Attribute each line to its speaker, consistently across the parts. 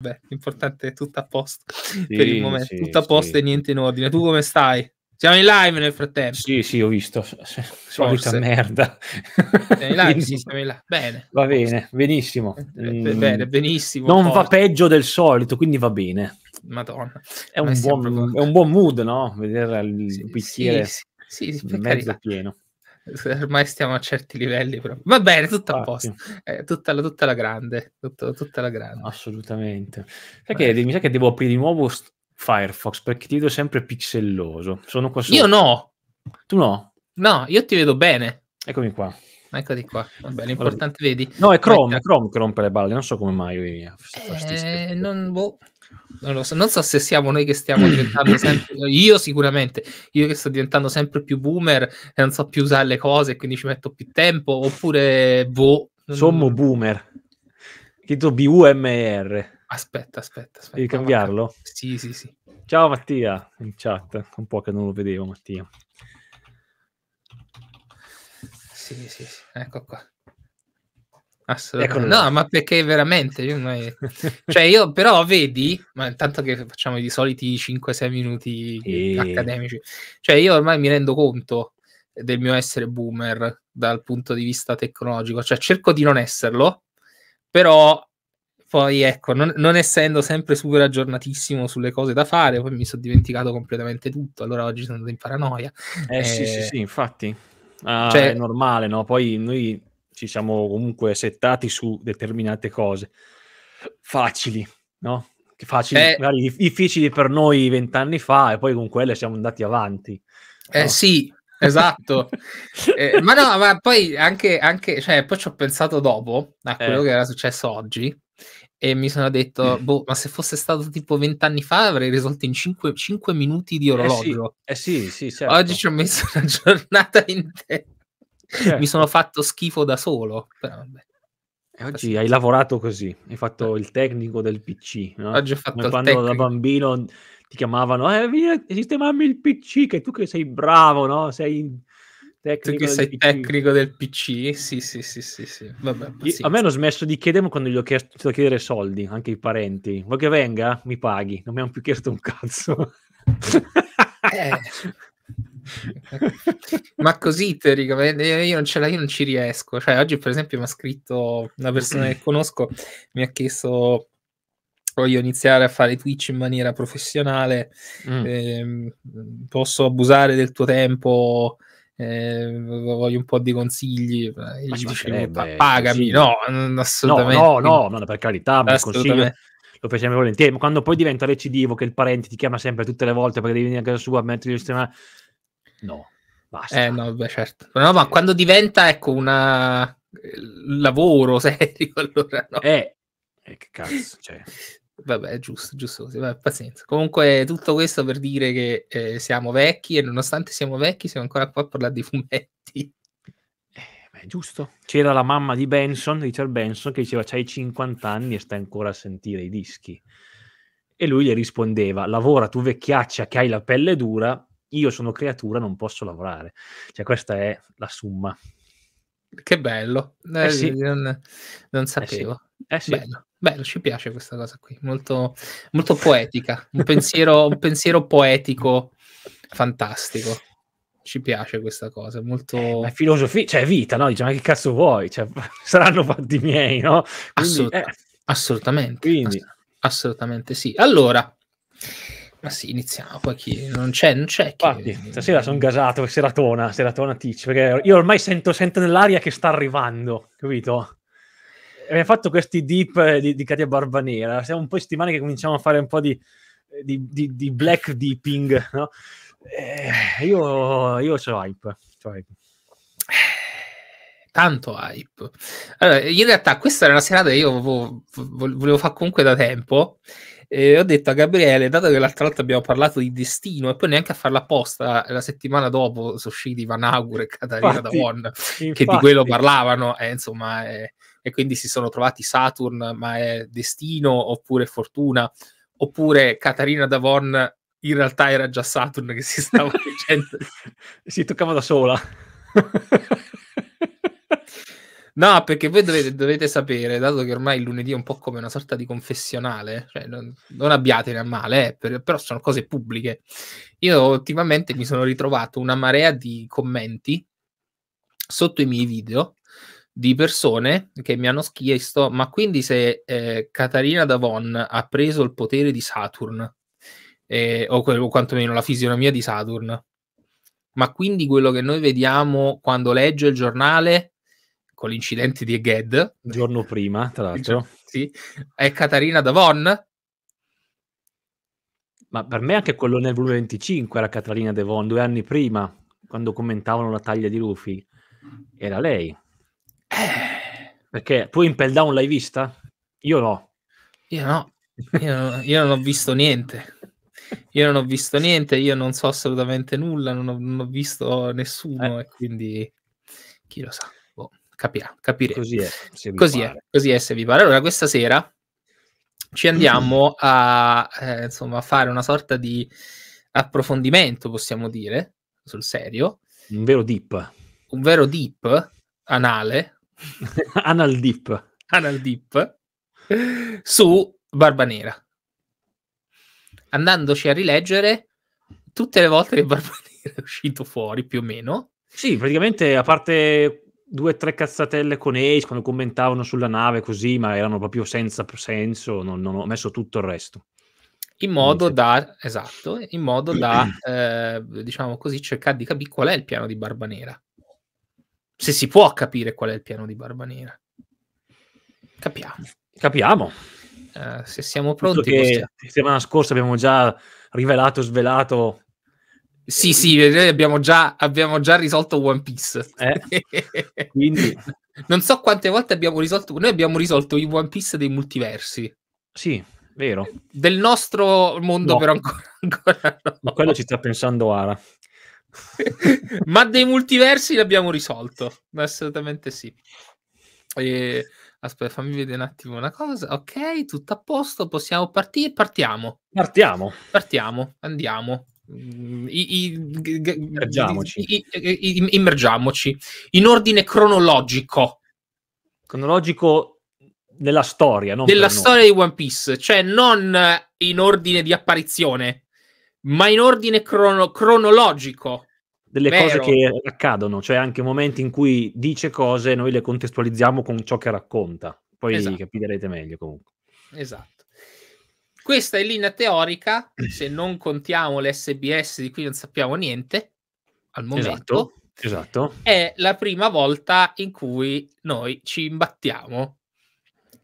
Speaker 1: Beh, l'importante è tutto a posto sì, per il momento, sì, tutto a posto sì. e niente in ordine. Tu come stai?
Speaker 2: Siamo in live nel frattempo. Sì, sì, ho visto. Solita merda. Siamo in
Speaker 1: live, sì, siamo in live. Bene.
Speaker 2: Va bene, benissimo. Eh, bene, mm. benissimo. Non forte. va peggio del solito, quindi va bene. Madonna. È, un buon, è un buon, mood, no? Vedere il sì, bicchiere sì, sì, sì, mezzo carità. pieno.
Speaker 1: Ormai stiamo a certi livelli, però. va bene, tutto a posto, eh, tutta, la, tutta, la, grande, tutto, tutta la grande. Assolutamente.
Speaker 2: Perché mi sa che devo aprire di nuovo Firefox perché ti vedo sempre pixelloso. Sono qua Io no. Tu no? No, io ti vedo bene. Eccomi qua. Eccoli qua. Vabbè, l'importante
Speaker 1: allora, vedi. No, è Chrome,
Speaker 2: è Chrome che rompe le balle, non so come mai. Io,
Speaker 1: eh, non, boh, non so, non so, se siamo noi che stiamo diventando sempre. Io sicuramente, io che sto diventando sempre più boomer e non so più usare le cose, quindi ci metto più tempo.
Speaker 2: Oppure boh. Sommo boomer. Chiedo BUMR. Aspetta, aspetta, aspetta. Devi cambiarlo? Matteo. Sì, sì, sì. Ciao Mattia in chat. Un po' che non lo vedevo, Mattia.
Speaker 1: Sì, sì, sì. Ecco qua.
Speaker 2: Assolutamente. no, ma
Speaker 1: perché veramente? Io mai... cioè, io però vedi, ma intanto che facciamo i soliti 5-6 minuti e... accademici, cioè io ormai mi rendo conto del mio essere boomer dal punto di vista tecnologico, cioè cerco di non esserlo, però poi ecco, non, non essendo sempre super aggiornatissimo sulle cose da fare, poi mi sono dimenticato completamente tutto, allora oggi sono andato in paranoia. Eh, eh... sì, sì, eh, sì,
Speaker 2: infatti. Ah, cioè, è normale, no? Poi noi ci siamo comunque settati su determinate cose facili, no? Facili, eh, magari difficili per noi vent'anni fa e poi con quelle siamo andati avanti. Eh no? sì, esatto. eh, ma no, ma poi anche, anche
Speaker 1: cioè, poi ci ho pensato dopo a eh. quello eh. che era successo oggi e mi sono detto, mm. boh, ma se fosse stato tipo vent'anni fa avrei risolto in 5, minuti di eh orologio.
Speaker 2: Eh sì, sì, sì certo. Oggi ci
Speaker 1: ho messo una giornata intera certo. mi sono certo. fatto schifo da
Speaker 2: solo. Però, e oggi hai lavorato così, hai fatto il tecnico del PC. No? Oggi ho fatto quando tecnico. da bambino ti chiamavano, eh, vieni a il PC, che tu che sei bravo, no? Sei tecnico, tu sei PC. tecnico del PC. Sì, sì,
Speaker 1: sì, sì. sì.
Speaker 2: Vabbè, Io, a me hanno smesso di chiedermi quando gli ho chiesto di chiedere soldi, anche i parenti. Vuoi che venga? Mi paghi. Non mi hanno più chiesto un cazzo. Eh.
Speaker 1: ma così teoricamente io non, ce la, io non ci riesco. Cioè, oggi, per esempio, mi ha scritto una persona che conosco, mi ha chiesto voglio iniziare a fare Twitch in maniera professionale, mm. eh, posso abusare del tuo tempo, eh, voglio un po' di consigli, ma gli dicevo, pagami, no, assolutamente. No, no,
Speaker 2: no, no per carità, ma consiglio lo facciamo volentieri, ma quando poi diventa recidivo che il parente ti chiama sempre tutte le volte perché devi venire a casa sua a mettere il sistema No, basta. Eh no, beh, certo. No, ma quando diventa, ecco, un eh,
Speaker 1: lavoro serio, allora no. Eh, eh che cazzo, cioè. Vabbè, giusto, giusto così, vabbè, pazienza. Comunque, tutto questo per dire che eh, siamo vecchi e
Speaker 2: nonostante siamo vecchi siamo ancora qua a parlare di fumetti. Eh, beh, giusto. C'era la mamma di Benson, Richard Benson, che diceva c'hai 50 anni e stai ancora a sentire i dischi. E lui gli rispondeva, lavora tu vecchiaccia che hai la pelle dura, io sono creatura, non posso lavorare. Cioè, questa è la summa. Che bello,
Speaker 1: eh eh, sì. non, non, eh sapevo. Eh sì. Sì. Bello. bello. ci piace questa cosa qui, molto, molto poetica, un, pensiero, un pensiero poetico fantastico ci piace questa cosa, molto... Eh, ma è filosofia, cioè vita, no? Diciamo, ma che cazzo vuoi? Cioè, saranno fatti miei, no? Quindi, Assoluta, eh. Assolutamente. Quindi. Ass-
Speaker 2: assolutamente sì. Allora, ma sì, iniziamo, poi chi non c'è, non c'è. Chi... stasera sono gasato, seratona, seratona Tic, perché io ormai sento, sento nell'aria che sta arrivando, capito? Abbiamo fatto questi deep eh, di, di Cadia Barbanera, siamo un po' di settimane che cominciamo a fare un po' di, eh, di, di, di black deeping, no? Eh, io, io c'ho hype, hype. Tanto
Speaker 1: hype. Allora, in realtà questa era una serata che io volevo, volevo fare comunque da tempo, e ho detto a Gabriele, dato che l'altra volta abbiamo parlato di destino e poi neanche a farla apposta, la settimana dopo sono usciti Van Augur e Catarina Von che di quello parlavano, eh, insomma, eh, e quindi si sono trovati Saturn, ma è destino oppure fortuna, oppure Catarina Von in realtà era già Saturn che si stava facendo. si toccava da sola. No, perché voi dovete, dovete, sapere, dato che ormai il lunedì è un po' come una sorta di confessionale, cioè non, non abbiatene a male, eh, per, però sono cose pubbliche. Io ultimamente mi sono ritrovato una marea di commenti sotto i miei video di persone che mi hanno chiesto, ma quindi se eh, Catarina Davon ha preso il potere di Saturn, eh, o, o quantomeno la fisionomia di Saturn, ma quindi quello che noi vediamo quando legge il giornale con
Speaker 2: l'incidente di Eghed. Il giorno prima, tra l'altro. Sì, è Catarina Davon. Ma per me anche quello nel volume 25 era Catarina Davon, due anni prima, quando commentavano la taglia di Luffy. Era lei. Eh. Perché tu in Pell Down l'hai vista? Io no. Io no.
Speaker 1: Io, io non ho visto niente. Io non ho visto niente, io non so assolutamente nulla, non ho, non ho visto nessuno eh. e quindi chi lo sa capirà, capirete. Così è, così è, così è se vi pare. Allora, questa sera ci andiamo a eh, insomma, fare una sorta di approfondimento, possiamo dire, sul serio. Un vero dip. Un vero dip anale. Anal dip. Anal dip su Barba Nera. Andandoci a rileggere tutte le volte che Barba
Speaker 2: Nera è uscito fuori, più o meno. Sì, praticamente a parte due o tre cazzatelle con Ace quando commentavano sulla nave così, ma erano proprio senza senso, non, non ho messo tutto il resto. In modo da, esatto, in modo da, eh, diciamo
Speaker 1: così, cercare di capire qual è il piano di Barbanera. Se si può capire qual è il piano di Barbanera.
Speaker 2: Capiamo. Capiamo. Eh, se siamo pronti. La settimana scorsa abbiamo già rivelato, svelato sì, sì, eh, abbiamo già, abbiamo già risolto One Piece. Eh, quindi... non
Speaker 1: so quante volte abbiamo risolto. Noi abbiamo risolto il One Piece dei multiversi. Sì, vero. Del nostro mondo, no. però ancora, ancora no. Ma
Speaker 2: quello ci sta pensando Ara.
Speaker 1: Ma dei multiversi l'abbiamo risolto. Assolutamente sì. E... Aspetta, fammi vedere un attimo una cosa. Ok, tutto a posto, possiamo partire. Partiamo. Partiamo. Partiamo, andiamo immergiamoci in ordine cronologico
Speaker 2: cronologico della storia della storia
Speaker 1: di One Piece cioè non in ordine di apparizione ma in ordine crono- cronologico delle Vero. cose che
Speaker 2: accadono cioè anche momenti in cui dice cose noi le contestualizziamo con ciò che racconta poi esatto. capirete meglio comunque esatto
Speaker 1: questa è linea teorica, se non contiamo l'SBS di cui non sappiamo niente al momento. Esatto, esatto. È la prima volta in cui noi ci imbattiamo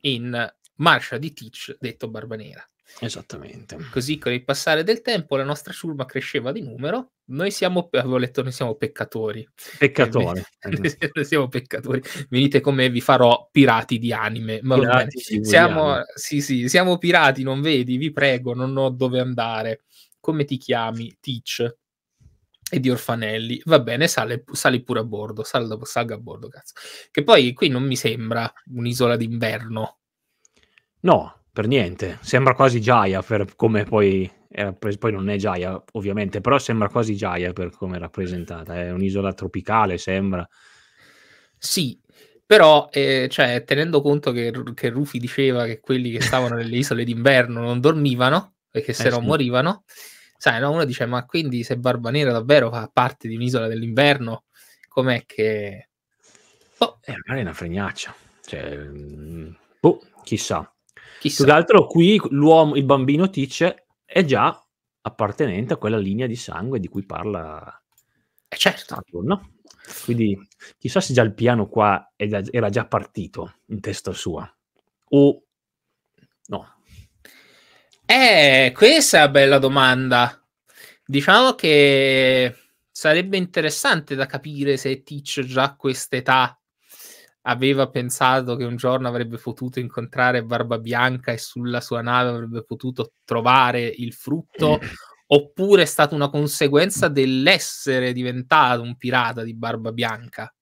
Speaker 1: in Marsha di Teach detto Barbanera. Esattamente. Così con il passare del tempo la nostra ciurma cresceva di numero. Noi siamo, avevo letto, noi siamo peccatori. Peccatori. noi siamo peccatori. Venite con me, vi farò pirati di anime. Ma pirati siamo, Sì, sì, siamo pirati, non vedi? Vi prego, non ho dove andare. Come ti chiami? Teach. E di orfanelli. Va bene, sale, sali pure a bordo. Sal, salga a bordo, cazzo. Che poi qui non
Speaker 2: mi sembra un'isola d'inverno. No, per niente. Sembra quasi Jaya per come poi era pres- poi non è Jaya ovviamente, però sembra quasi Jaya per come è rappresentata, è un'isola tropicale sembra. Sì, però
Speaker 1: eh, cioè, tenendo conto che, che Rufy diceva che quelli che stavano nelle isole d'inverno non dormivano, e che eh, se eh, no sì. morivano, sai, no? uno dice ma quindi se Barba Nera davvero fa parte di un'isola dell'inverno, com'è che... Oh. Eh, magari è una
Speaker 2: fregnaccia, cioè... Mm, boh, chissà. Chissà. Più che altro qui l'uomo, il bambino Teach è già appartenente a quella linea di sangue di cui parla eh certo. no? Quindi chissà se già il piano qua era già partito in testa sua o no.
Speaker 1: Eh, questa è una bella domanda. Diciamo che sarebbe interessante da capire se Teach già a quest'età aveva pensato che un giorno avrebbe potuto incontrare Barba Bianca e sulla sua nave avrebbe potuto trovare il frutto, mm. oppure è stata una conseguenza dell'essere diventato un pirata di Barba Bianca?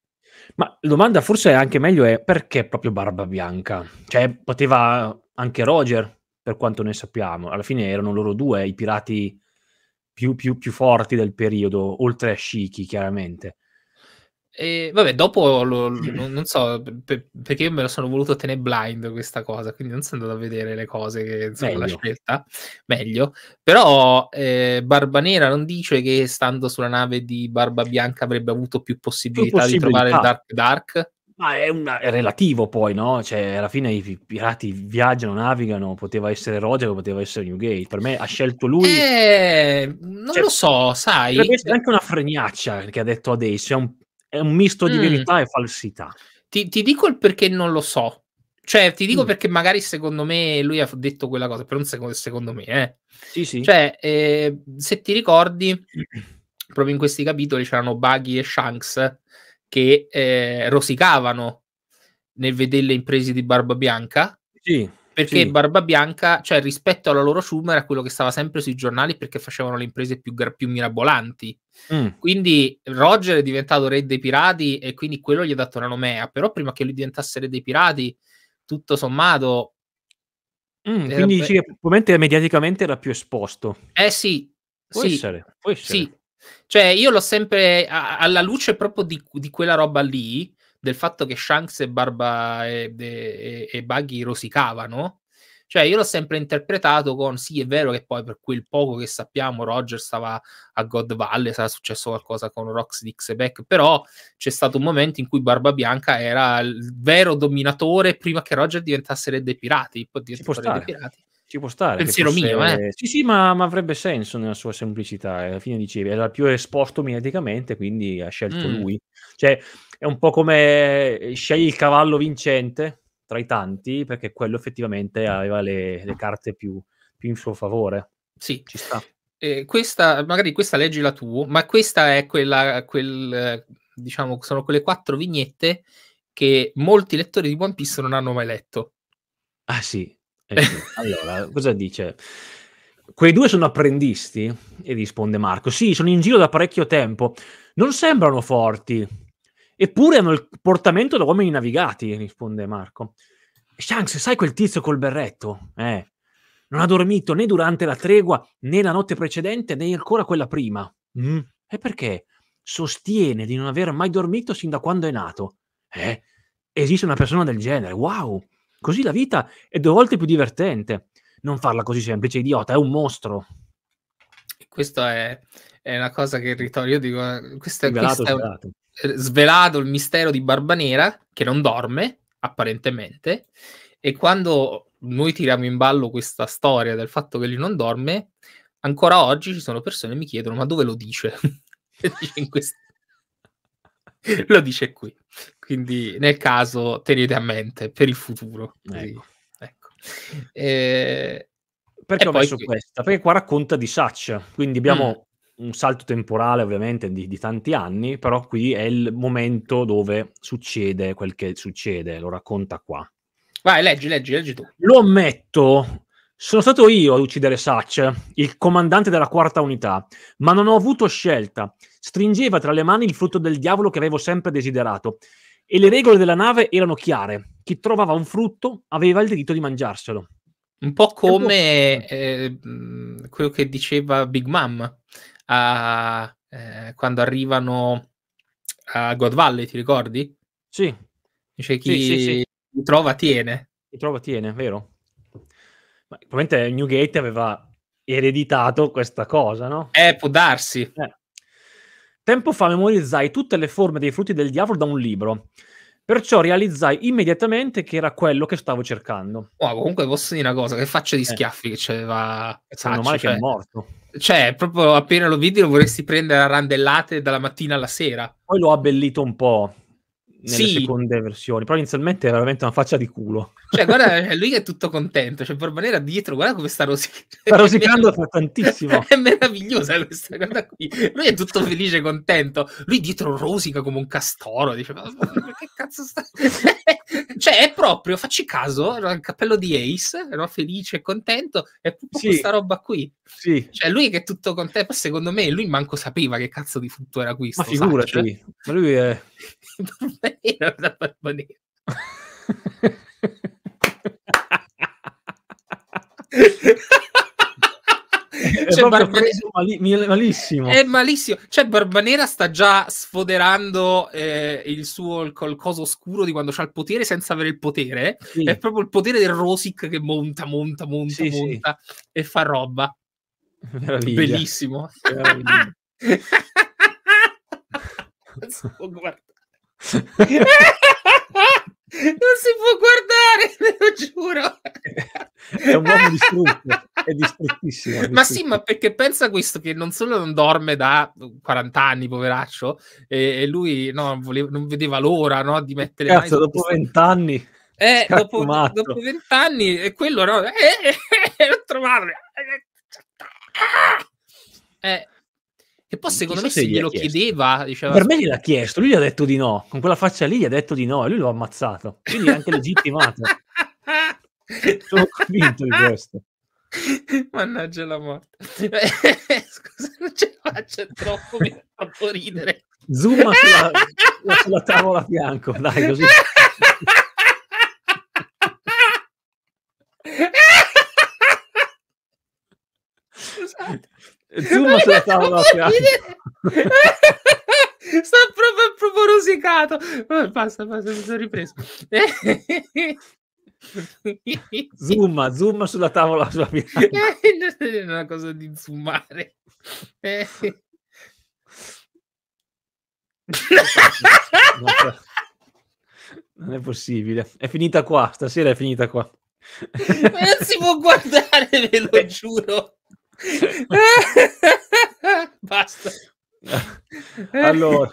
Speaker 2: Ma la domanda forse è anche meglio è perché proprio Barba Bianca? Cioè poteva anche Roger, per quanto ne sappiamo, alla fine erano loro due i pirati più, più, più forti del periodo, oltre a Shiki chiaramente.
Speaker 1: E vabbè, dopo lo, lo, non so per, perché io me lo sono voluto tenere blind questa cosa, quindi non sono andato a vedere le cose che insomma, meglio. la scelta meglio. Però eh, Nera non dice che stando sulla nave di Barba Bianca avrebbe avuto più possibilità, più possibilità. di trovare il Dark Dark.
Speaker 2: Ma è, una, è, relativo poi, no? Cioè, alla fine i pirati viaggiano, navigano, poteva essere Roger, poteva essere Newgate. Per me ha scelto lui. Eh, non cioè, lo so, sai. Potrebbe essere anche una fregnaccia che ha detto adesso, è un è un misto di mm. verità e falsità. Ti, ti, dico
Speaker 1: il perché non lo so. Cioè, ti dico mm. perché magari secondo me lui ha detto quella cosa, però non secondo, secondo me, eh. Sì, sì. Cioè, eh, se ti ricordi, proprio in questi capitoli c'erano Buggy e Shanks che eh, rosicavano nel vedere le imprese di Barba Bianca. Sì, perché sì. Barba Bianca, cioè rispetto alla loro Schumer, era quello che stava sempre sui giornali perché facevano le imprese più, più mirabolanti. Mm. Quindi Roger è diventato re dei pirati e quindi quello gli ha dato una nomea, però prima che lui diventasse re dei pirati, tutto sommato...
Speaker 2: Mm, quindi dici che probabilmente mediaticamente era più esposto. Eh sì, può sì, essere,
Speaker 1: può essere. Sì. Cioè io l'ho sempre, a, alla luce proprio di, di, quella roba lì, del fatto che Shanks e Barba e, e, e Buggy rosicavano, cioè, io l'ho sempre interpretato con sì, è vero che poi per quel poco che sappiamo, Roger stava a God Valley, sarà successo qualcosa con Rox Dixebeck, però c'è stato un momento in cui Barba Bianca era il vero dominatore prima che Roger diventasse re dei pirati, poi diventasse re dei pirati ci può stare. Pensiero fosse... mio, eh.
Speaker 2: Sì, sì, ma, ma, avrebbe senso nella sua semplicità. Eh, alla fine dicevi, era più esposto mediaticamente, quindi ha scelto mm. lui. Cioè, è un po' come eh, scegli il cavallo vincente, tra i tanti, perché quello effettivamente aveva le, le carte più, più, in suo favore. Sì, ci sta. Eh, questa, magari questa leggi la tu, ma questa
Speaker 1: è quella, quel, diciamo, sono quelle quattro vignette che molti lettori di One Piece non hanno mai letto.
Speaker 2: Ah sì, eh, sì. allora, cosa dice? Quei due sono apprendisti? E risponde Marco. Sì, sono in giro da parecchio tempo. Non sembrano forti, Eppure hanno il portamento da uomini navigati, risponde Marco. Shanks, sai quel tizio col berretto? Eh, non ha dormito né durante la tregua, né la notte precedente, né ancora quella prima. Mm. E perché? Sostiene di non aver mai dormito sin da quando è nato. Eh, esiste una persona del genere. Wow! Così la vita è due volte più divertente. Non farla così semplice, idiota, è un mostro.
Speaker 1: Questo è, è una cosa che ritorno. Io dico, eh, questa, questa, è,
Speaker 2: eh, svelato
Speaker 1: il mistero di Barbanera, che non dorme, apparentemente, e quando noi tiriamo in ballo questa storia del fatto che lui non dorme, ancora oggi ci sono persone che mi chiedono ma dove lo dice? dice quest... lo dice qui. Quindi nel caso
Speaker 2: tenete a mente per il futuro. Ecco. Ecco. E... Eh, Perché e ho messo qui... questa? Perché qua racconta di Saccia, quindi abbiamo... Mm un salto temporale ovviamente di, di, tanti anni, però qui è il momento dove succede quel che succede, lo racconta qua.
Speaker 1: Vai, leggi, leggi, leggi tu.
Speaker 2: Lo ammetto, sono stato io ad uccidere Satch, il comandante della quarta unità, ma non ho avuto scelta. Stringeva tra le mani il frutto del diavolo che avevo sempre desiderato e le regole della nave erano chiare. Chi trovava un frutto aveva il diritto di mangiarselo. Un po' come
Speaker 1: eh, mm, quello che diceva Big Mom a, eh, quando arrivano a God Valley, ti ricordi? Sì. Dice chi sì, sì,
Speaker 2: sì. trova tiene. Chi trova tiene, vero. Ma, probabilmente Newgate aveva ereditato questa cosa, no? Eh, può darsi. Eh. Tempo fa memorizzai tutte le forme dei frutti del diavolo da un libro. Perciò realizzai immediatamente che era quello che stavo cercando. Oh, comunque posso dire una cosa, che faccia di eh. schiaffi eh. che
Speaker 1: c'aveva... Meno male cioè... che è cioè morto. Cioè, proprio appena lo vedi lo vorresti prendere a randellate dalla mattina alla sera.
Speaker 2: Poi l'ho abbellito un po' nelle sì. seconde versioni, però inizialmente era veramente una faccia di culo. Cioè, guarda, eh, lui è tutto contento. C'è Cioè, Nera dietro, guarda come sta rosicando.
Speaker 1: Sta rosicando
Speaker 2: fra tantissimo.
Speaker 1: È meravigliosa questa cosa qui. Lui è tutto felice e contento. Lui dietro rosica come un castoro. Dice, ma
Speaker 3: che cazzo sta...
Speaker 1: cioè, è proprio, facci caso, era il cappello di Ace, era felice e contento. È proprio sì. questa roba qui. Sì. Cioè, lui che è tutto contento. Secondo me, lui manco sapeva che cazzo di frutto era
Speaker 2: questo. Ma figurati. Cioè. Ma lui è... Borbanera da Borbanera. cioè, Barbanera... mali... malissimo. È
Speaker 1: malissimo. Cioè, Barbanera sta già sfoderando eh, il suo il, coso oscuro di quando c'ha il potere senza avere il potere. Sì. È proprio il potere del Rosic che monta, monta, monta, sì, monta sì. e fa roba. Meraviglia. Bellissimo. Meraviglia.
Speaker 3: non si può guardare. Non si può guardare, ve lo giuro. È un uomo distrutto,
Speaker 1: è distrettissimo. Ma sì, ma perché pensa questo che non solo non dorme da 40 anni, poveraccio, e, e lui no, voleva, non vedeva l'ora no, di mettere... Cazzo, dopo 20 questo...
Speaker 2: anni... Eh, dopo, dopo, 20
Speaker 1: anni, e quello no... Eh, eh, eh, l'ho trovato... Eh, che poi secondo so me se, se glielo chiedeva... Diceva, per me
Speaker 2: gliel'ha chiesto, lui gli ha detto di no. Con quella faccia lì gli ha detto di no e lui l'ha ammazzato. Quindi è anche legittimato. Sono convinto di questo.
Speaker 1: Mannaggia la morte. Eh, scusa, non ce la faccio troppo, mi fa troppo ridere.
Speaker 2: Zoom sulla, sulla tavola a fianco, dai così.
Speaker 1: Scusate. Zoom sulla tavola sta proprio, proprio rosicato oh, basta, basta, mi sono ripreso
Speaker 2: zoom, zoom sulla tavola sulla è
Speaker 1: una cosa di zoomare eh.
Speaker 2: non è possibile è finita qua, stasera è finita qua
Speaker 1: ma non si può guardare ve lo eh. giuro Basta. Allora,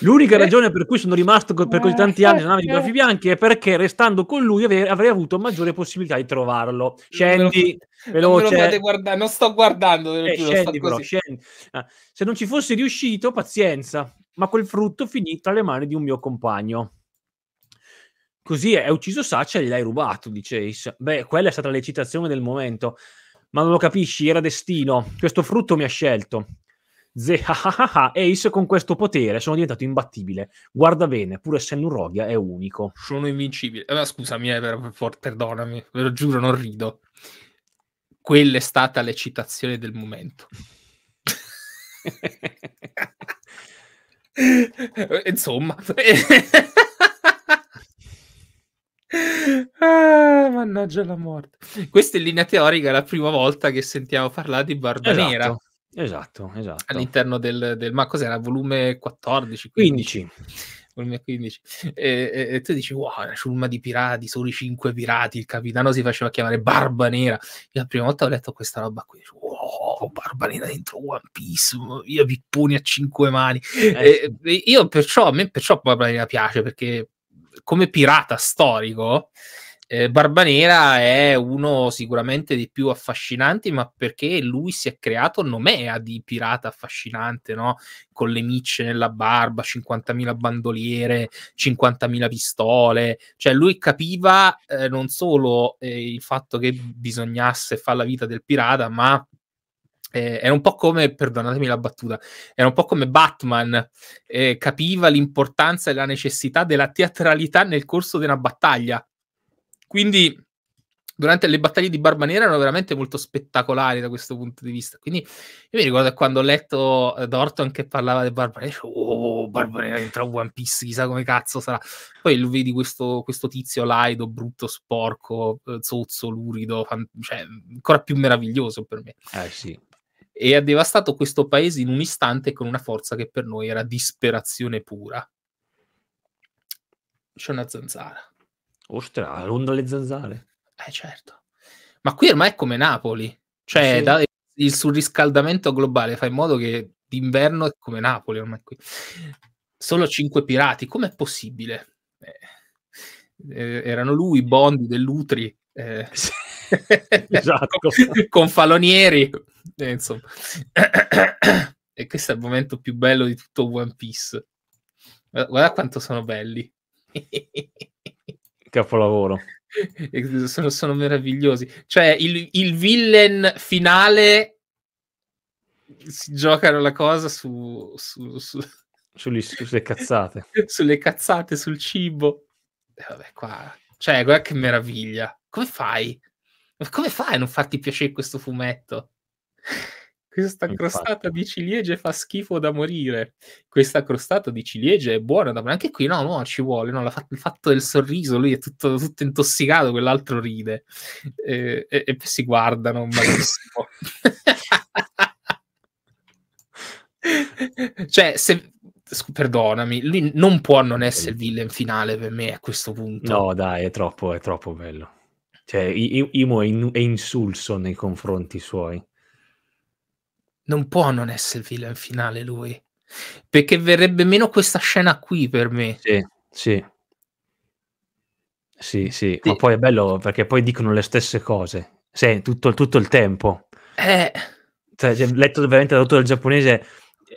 Speaker 2: l'unica ragione per cui sono rimasto per così tanti anni nella nave di Graffi Bianchi è perché restando con lui avrei avuto maggiore possibilità di trovarlo. Scendi, non veloce. Non, guarda- non sto guardando, eh, giuro, scendi, però, scendi. Ah, se non ci fossi riuscito, pazienza, ma quel frutto finì tra le mani di un mio compagno. Così è, ucciso Saccia e gliel'hai rubato, dice Chase. Beh, quella è stata l'eccitazione del momento ma non lo capisci, era destino. Questo frutto mi ha scelto. Ze, Ace con questo potere sono diventato imbattibile. Guarda bene, pur essendo un Rogia è unico. Sono
Speaker 1: invincibile. Eh, scusami, eh, per, perdonami,
Speaker 2: ve lo giuro, non rido. Quella
Speaker 1: è stata l'eccitazione del momento. Eh, insomma. Ah, mannaggia la morte. Questa in linea teorica la prima volta che sentiamo parlare di Barba esatto, Nera.
Speaker 2: Esatto, esatto. All'interno
Speaker 1: del, del, ma cos'era? Volume 14? 15. 15. E, e, e tu dici, wow, una ciurma di pirati, solo i cinque pirati, il capitano si faceva chiamare Barba Nera. Io la prima volta ho letto questa roba qui, wow, Barba Nera dentro One Piece, via pipponi a cinque mani. Eh, e, sì. io perciò, a me perciò Barba Nera piace, perché come pirata storico, eh, Barbanera è uno sicuramente dei più affascinanti, ma perché lui si è creato nomea di pirata affascinante, no? Con le micce nella barba, 50.000 bandoliere, 50.000 pistole. Cioè lui capiva eh, non solo eh, il fatto che bisognasse fare la vita del pirata, ma eh, era un po' come, perdonatemi la battuta, era un po' come Batman, eh, capiva l'importanza e la necessità della teatralità nel corso di una battaglia. Quindi durante le battaglie di Barba Nera erano veramente molto spettacolari da questo punto di vista. Quindi io mi ricordo quando ho letto eh, Dorton che parlava di Barba Nera, oh, oh, oh, Barba Nera entra un One Piece, chissà come cazzo sarà. Poi lo vedi questo, questo tizio laido, brutto, sporco, eh, zozzo, lurido, fan- cioè ancora più meraviglioso per me. Eh sì e ha devastato questo paese in un istante con una forza che per noi era disperazione pura. C'è una zanzara. Ostra, l'onda le zanzare. Eh certo. Ma qui ormai è come Napoli. Cioè sì. da, il surriscaldamento globale fa in modo che d'inverno è come Napoli ormai qui. Solo cinque pirati, com'è possibile?
Speaker 3: Eh,
Speaker 1: eh erano lui, Bondi, Dell'Utri, eh, esatto. con, con Falonieri. E, eh, insomma. e questo è il momento più bello di tutto One Piece. Guarda quanto sono belli.
Speaker 2: Capolavoro.
Speaker 1: Sono, sono, meravigliosi. Cioè, il, il villain finale si giocano la cosa su, su, su...
Speaker 2: Sugli, sulle cazzate.
Speaker 1: sulle cazzate, sul cibo. E vabbè, qua... Cioè, guarda che meraviglia. Come fai? come fai a non farti piacere questo fumetto? Questa Infatti. crostata di ciliegie fa schifo da morire. Questa crostata di ciliegie è buona da morire. Anche qui no, no, ci vuole. No, il fatto del sorriso, lui è tutto, tutto intossicato, quell'altro ride. E, e, e si guardano malissimo. cioè, se, perdonami, lui non può non essere il villain finale per me a questo punto.
Speaker 2: No, dai, è troppo, è troppo bello. Cioè, Imo è, in- è insulso nei confronti suoi
Speaker 1: non può non essere villain finale lui.
Speaker 2: Perché verrebbe
Speaker 1: meno questa scena qui per me.
Speaker 2: Sì, sì. Sì, sì. sì. ma poi è bello perché poi dicono le stesse cose. Sì, tutto, tutto il tempo. Eh. Cioè, cioè letto veramente dall'autore del giapponese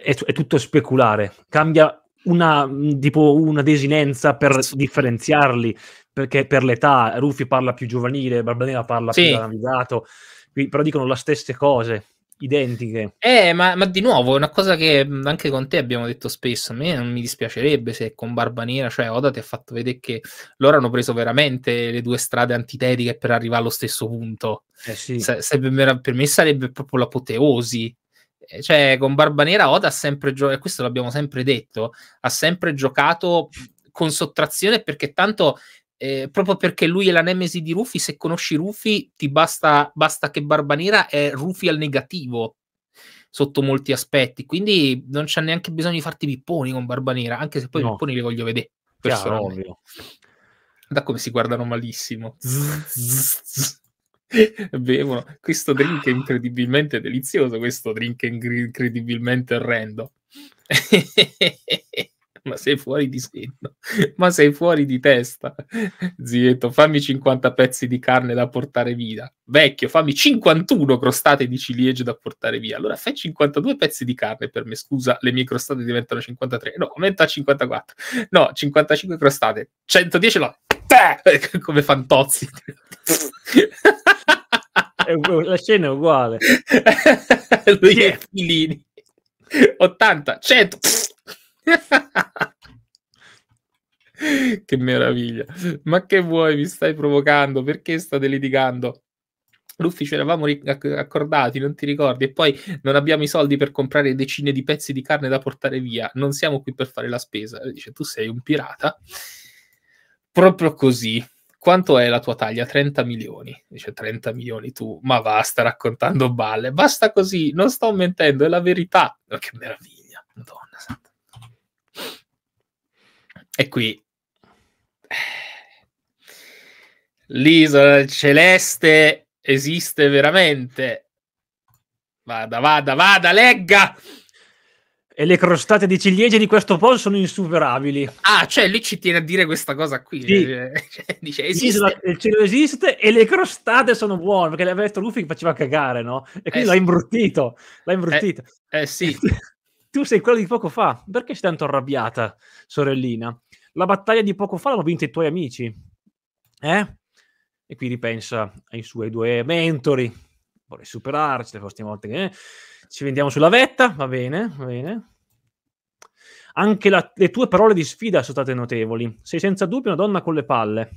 Speaker 2: è, è, tutto speculare. Cambia una, tipo, una desinenza per differenziarli, perché per l'età Rufy parla più giovanile, Barbanera parla sì. più navigato, però dicono le stesse cose identiche.
Speaker 1: Eh, ma, ma,
Speaker 2: di nuovo è una cosa che anche con te abbiamo
Speaker 1: detto spesso. A me non mi dispiacerebbe se con Barba Nera, cioè Oda ti ha fatto vedere che loro hanno preso veramente le due strade antitetiche per arrivare allo stesso punto. Eh sì. S- sarebbe, per me sarebbe proprio l'apoteosi. Eh, cioè, con Barba Nera Oda ha sempre giocato, e questo l'abbiamo sempre detto, ha sempre giocato con sottrazione perché tanto eh, proprio perché lui è la nemesi di Rufy, se conosci Rufy ti basta, basta che Barba Nera è Rufy al negativo sotto molti aspetti, quindi non c'è neanche bisogno di farti pipponi con Barba Nera, anche se poi i pipponi li voglio vedere. Chiaro, ovvio. Da come si guardano malissimo. Bevono. Questo drink è incredibilmente delizioso, questo drink è incredibilmente orrendo. ma sei fuori di senno, ma sei fuori di testa. Zietto, fammi 50 pezzi di carne da portare via. Vecchio, fammi 51 crostate di ciliegie da portare via. Allora fai 52 pezzi di carne per me, scusa, le mie crostate diventano 53. No, aumenta a 54. No, 55 crostate. 110 no.
Speaker 2: Come fantozzi. La scena è uguale. Lui yeah. è Filini. 80, 100
Speaker 1: che meraviglia. Ma che vuoi? Mi stai provocando? Perché state litigando? Luffi, ci eravamo accordati, non ti ricordi? E poi non abbiamo i soldi per comprare decine di pezzi di carne da portare via. Non siamo qui per fare la spesa. Dice, tu sei un pirata. Proprio così. Quanto è la tua taglia? 30 milioni. Dice, 30 milioni tu. Ma basta raccontando balle. Basta così. Non sto mentendo, è la verità. Oh,
Speaker 3: che meraviglia. Madonna santa.
Speaker 1: E qui l'isola del celeste esiste veramente. Vada, vada, vada, legga! E le crostate di ciliegie di questo posto sono insuperabili. Ah, cioè lui ci tiene a dire questa cosa qui. Sì. Cioè, dice, esiste.
Speaker 2: il cielo esiste e le crostate sono buone, perché l'aveva detto Luffy che faceva cagare, no? E quindi eh, l'ha imbruttito. L'ha eh, imbruttito. Eh, eh sì. tu sei quella di poco fa, perché sei tanto arrabbiata, sorellina? La battaglia di poco fa l'hanno vinta i tuoi amici, eh? E qui ripensa ai suoi due mentori, vorrei superarci le prossime volte che eh? ci vendiamo sulla vetta, va bene, va bene. Anche la, le tue parole di sfida sono state notevoli. Sei senza dubbio una donna con le palle.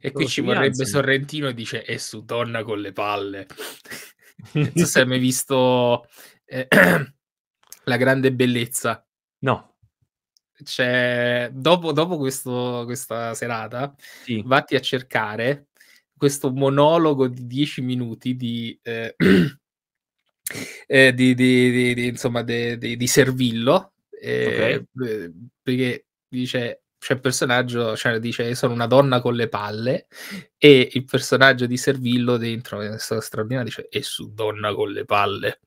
Speaker 1: E qui ci vorrebbe Sorrentino e dice: E su donna con le palle. non so se hai mai visto eh, la grande bellezza. No. Cioè, dopo, dopo questo, questa serata, sì. vatti a cercare questo monologo di 10 minuti di... Eh, eh, di, di, di, insomma, di, Servillo, eh, okay. Eh, perché dice c'è il personaggio, cioè dice sono una donna con le palle e il personaggio di Servillo dentro è eh, stato straordinario dice e su donna con le palle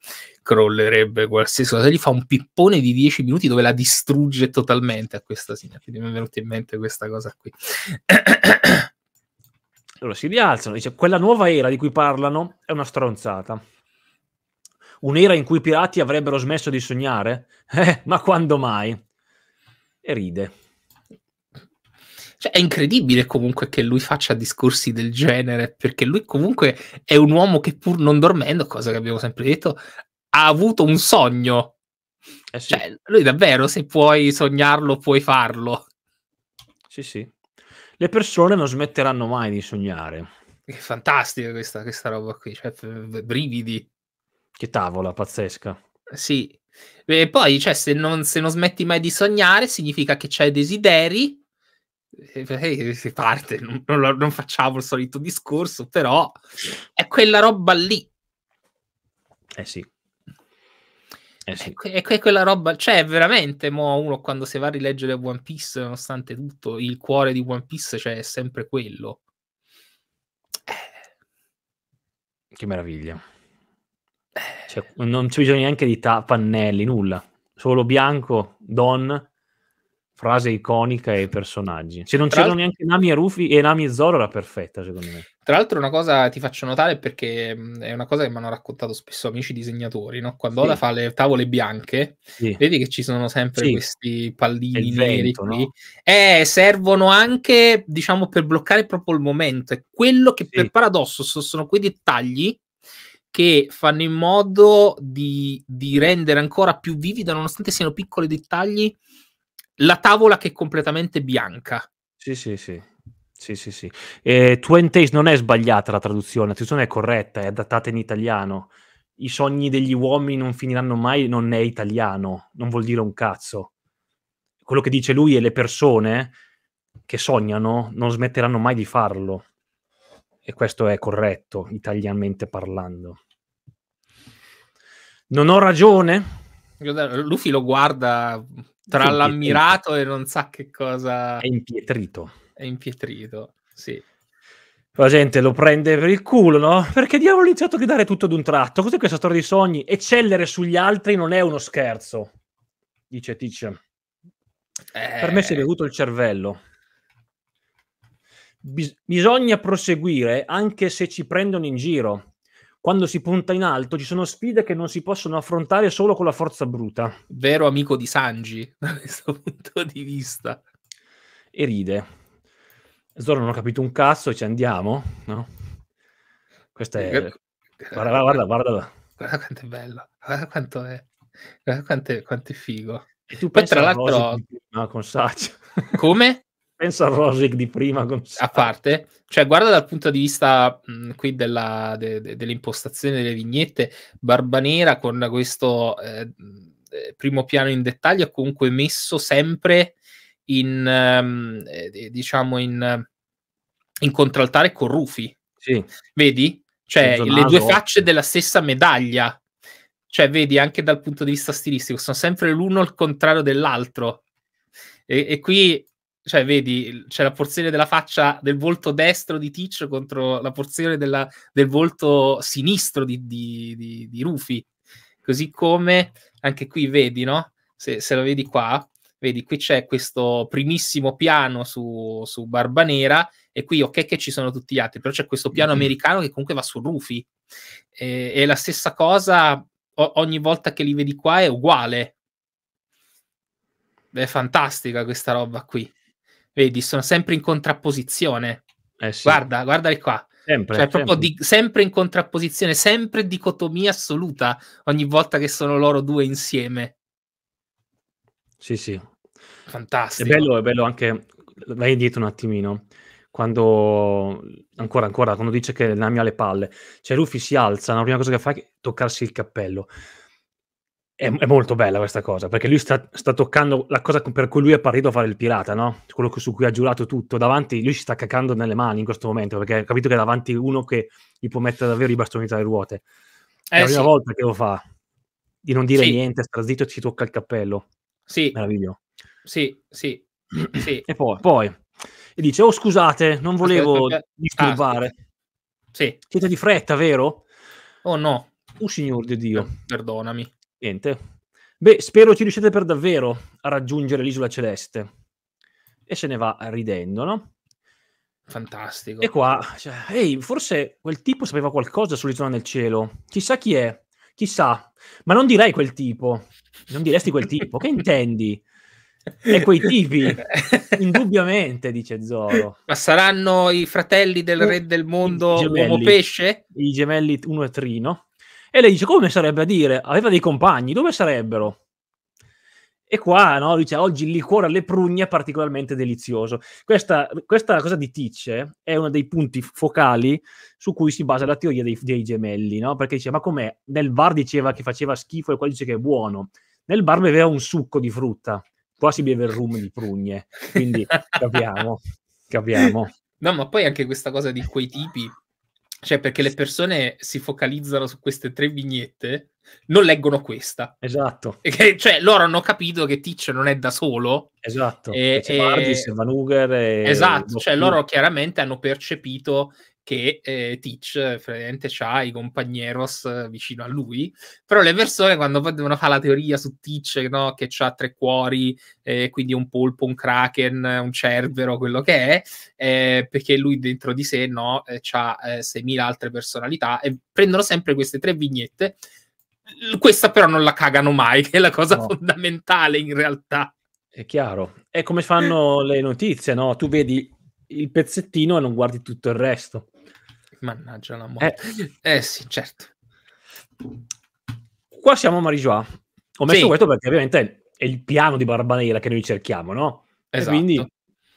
Speaker 1: crollerebbe qualsiasi cosa gli fa un pippone di 10 minuti dove la distrugge totalmente a questa signora quindi mi è venuta in mente questa cosa qui
Speaker 2: allora si rialzano dice quella nuova era di cui parlano è una stronzata un'era in cui i pirati avrebbero smesso di sognare eh, ma quando mai e ride cioè, è incredibile
Speaker 1: comunque che lui faccia discorsi del genere, perché lui comunque è un uomo che pur non dormendo, cosa che abbiamo sempre detto, ha avuto un sogno. Eh sì. Cioè, lui davvero, se puoi sognarlo, puoi farlo. Sì, sì. Le persone non smetteranno mai di sognare. È fantastica questa, questa roba qui, cioè, brividi. Che tavola pazzesca. Sì. E poi, cioè, se non, se non smetti mai di sognare, significa che c'hai desideri eh, eh, eh, si parte, non, non, non, facciamo il solito discorso, però è quella roba lì.
Speaker 2: Eh sì. Eh sì. È, que-
Speaker 1: è quella roba, cioè veramente, mo uno quando si va a rileggere One Piece, nonostante tutto, il cuore di One Piece cioè, è sempre quello.
Speaker 2: Eh. Che meraviglia. Cioè, non c'è bisogno neanche di ta- pannelli, nulla. Solo bianco, Don, frase iconica e personaggi. Se non Tra c'erano neanche Nami e
Speaker 1: Rufy e Nami e Zoro era perfetta, secondo me. Tra l'altro, una cosa ti faccio notare perché mm, è una cosa che mi hanno raccontato spesso amici disegnatori, no? Quando sì. Oda fa le tavole bianche, sì. vedi che ci sono sempre sì. questi pallini neri qui. no? Eh, servono anche, diciamo, per bloccare proprio il momento. È quello che per paradosso sono quei dettagli che fanno in modo di, di rendere ancora più vivida, nonostante siano piccoli dettagli, la tavola che è completamente bianca. Sì, sì, sì.
Speaker 2: Sì, sì, sì. Eh, Twin Taste non è sbagliata la traduzione, la traduzione è corretta, è adattata in italiano. I sogni degli uomini non finiranno mai, non è italiano, non vuol dire un cazzo. Quello che dice lui è le persone che sognano non smetteranno mai di farlo. E questo è corretto, italianamente parlando. Non ho ragione? Luffy lo guarda tra l'ammirato
Speaker 1: e non sa che cosa... È
Speaker 2: impietrito.
Speaker 1: È impietrito,
Speaker 2: sì. La gente lo prende per il culo, no? Perché diavolo ho iniziato a gridare tutto ad un tratto? Cos'è questa storia di sogni? Eccellere sugli altri non è uno scherzo, dice Teach. Eh... Per me si è eh. bevuto il cervello. Bis- bisogna proseguire anche se ci prendono in giro quando si punta in alto ci sono sfide che non si possono affrontare solo con la forza bruta. Vero amico di Sanji, da questo punto di vista. E ride. Zoro non ho capito un cazzo, ci andiamo, no? Questa è... Guarda, guarda, guarda.
Speaker 1: Guarda, quanto è bello, guarda quanto è, guarda quanto è, quanto è figo. E tu Poi, tra l'altro...
Speaker 2: Con Saccio. Come? penso a Rosic di prima.
Speaker 1: a parte, cioè, guarda dal punto di vista mh, qui della, de, de, dell'impostazione delle vignette, Barbanera con questo eh, primo piano in dettaglio è comunque messo sempre in, ehm, eh, diciamo, in, in contraltare con Rufi. Sì. Vedi? Cioè, le due facce della stessa medaglia. Cioè, vedi, anche dal punto di vista stilistico, sono sempre l'uno al contrario dell'altro. e, e qui cioè vedi, c'è la porzione della faccia del volto destro di Teach contro la porzione della, del volto sinistro di, di, di, di Rufy. Così come anche qui vedi, no? Se, se, lo vedi qua, vedi qui c'è questo primissimo piano su, su Nera e qui ok che ci sono tutti gli altri, però c'è questo piano mm-hmm. americano che comunque va su Rufy. E, e la stessa cosa o, ogni volta che li vedi qua è uguale. È fantastica questa roba qui. Vedi, sono sempre in contrapposizione. Eh sì. Guarda, guardale qua. Sempre, cioè, sempre. Di, sempre in contrapposizione, sempre dicotomia assoluta ogni volta che sono loro due insieme.
Speaker 2: Sì, sì. Fantastico. È bello, è bello anche, vai indietro un attimino, quando, ancora, ancora, quando dice che Nami ha le palle. Cioè, Luffy si alza, la prima cosa che fa è toccarsi il cappello è, è, molto bella questa cosa, perché lui sta, sta, toccando la cosa per cui lui è partito a fare il pirata, no? Quello su cui ha giurato tutto. Davanti, lui ci sta cacando nelle mani in questo momento, perché ha capito che è davanti uno che gli può mettere davvero i bastoni tra le ruote.
Speaker 1: Eh, è la prima sì. volta
Speaker 2: che lo fa, di non dire sì. niente, sta zitto, e ci tocca il cappello. Sì. Meraviglioso. Sì, sì, sì. E poi, poi, e dice, oh scusate, non volevo aspetta, aspetta. disturbare. Ah, sì. Siete di fretta, vero? Oh no. Oh signor di Dio. Perdonami. Niente. Beh, spero ci riuscite per davvero a raggiungere l'isola celeste. E se ne va ridendo, no? Fantastico. E qua, cioè, ehi, forse quel tipo sapeva qualcosa sull'isola nel cielo. Chissà chi è, chissà. Ma non direi quel tipo. Non diresti quel tipo. che intendi? E quei tipi, indubbiamente, dice Zoro. Ma saranno i fratelli del uh, re del mondo, I gemelli, uomo pesce? I gemelli Uno e Trino. E lei dice, come sarebbe a dire? Aveva dei compagni, dove sarebbero? E qua no, dice oggi il liquore alle prugne è particolarmente delizioso. Questa, questa cosa di Ticce è uno dei punti focali su cui si basa la teoria dei, dei gemelli, no? perché dice ma com'è? Nel bar diceva che faceva schifo e qua dice che è buono. Nel bar beveva un succo di frutta, qua si beve il rum di prugne, quindi capiamo, capiamo.
Speaker 1: No, ma poi anche questa cosa di quei tipi cioè, perché le persone si focalizzano su queste tre vignette, non leggono questa. Esatto. Che, cioè, loro hanno capito che Ticcio non è da solo. Esatto. E, e... Vargis,
Speaker 2: Vanuger e... Esatto, cioè loro
Speaker 1: chiaramente hanno percepito che eh, Teach eh, praticamente ha i compagneros eh, vicino a lui, però le persone quando poi devono fare la teoria su Teach no, che ha tre cuori, eh, quindi un polpo, un kraken, un cerbero, quello che è, eh, perché lui dentro di sé no, eh, ha 6.000 altre personalità e prendono sempre queste
Speaker 2: tre vignette, questa però non la cagano mai, che è la cosa no. fondamentale in realtà. È chiaro. È come fanno le notizie, no? Tu vedi il pezzettino e non guardi tutto il resto.
Speaker 1: Mannaggia la eh. morte.
Speaker 2: Eh, eh sì, certo. Qua siamo a Marijuà. Ho messo sì. questo perché ovviamente è il piano di Barbanera che noi cerchiamo, no? Esatto. E quindi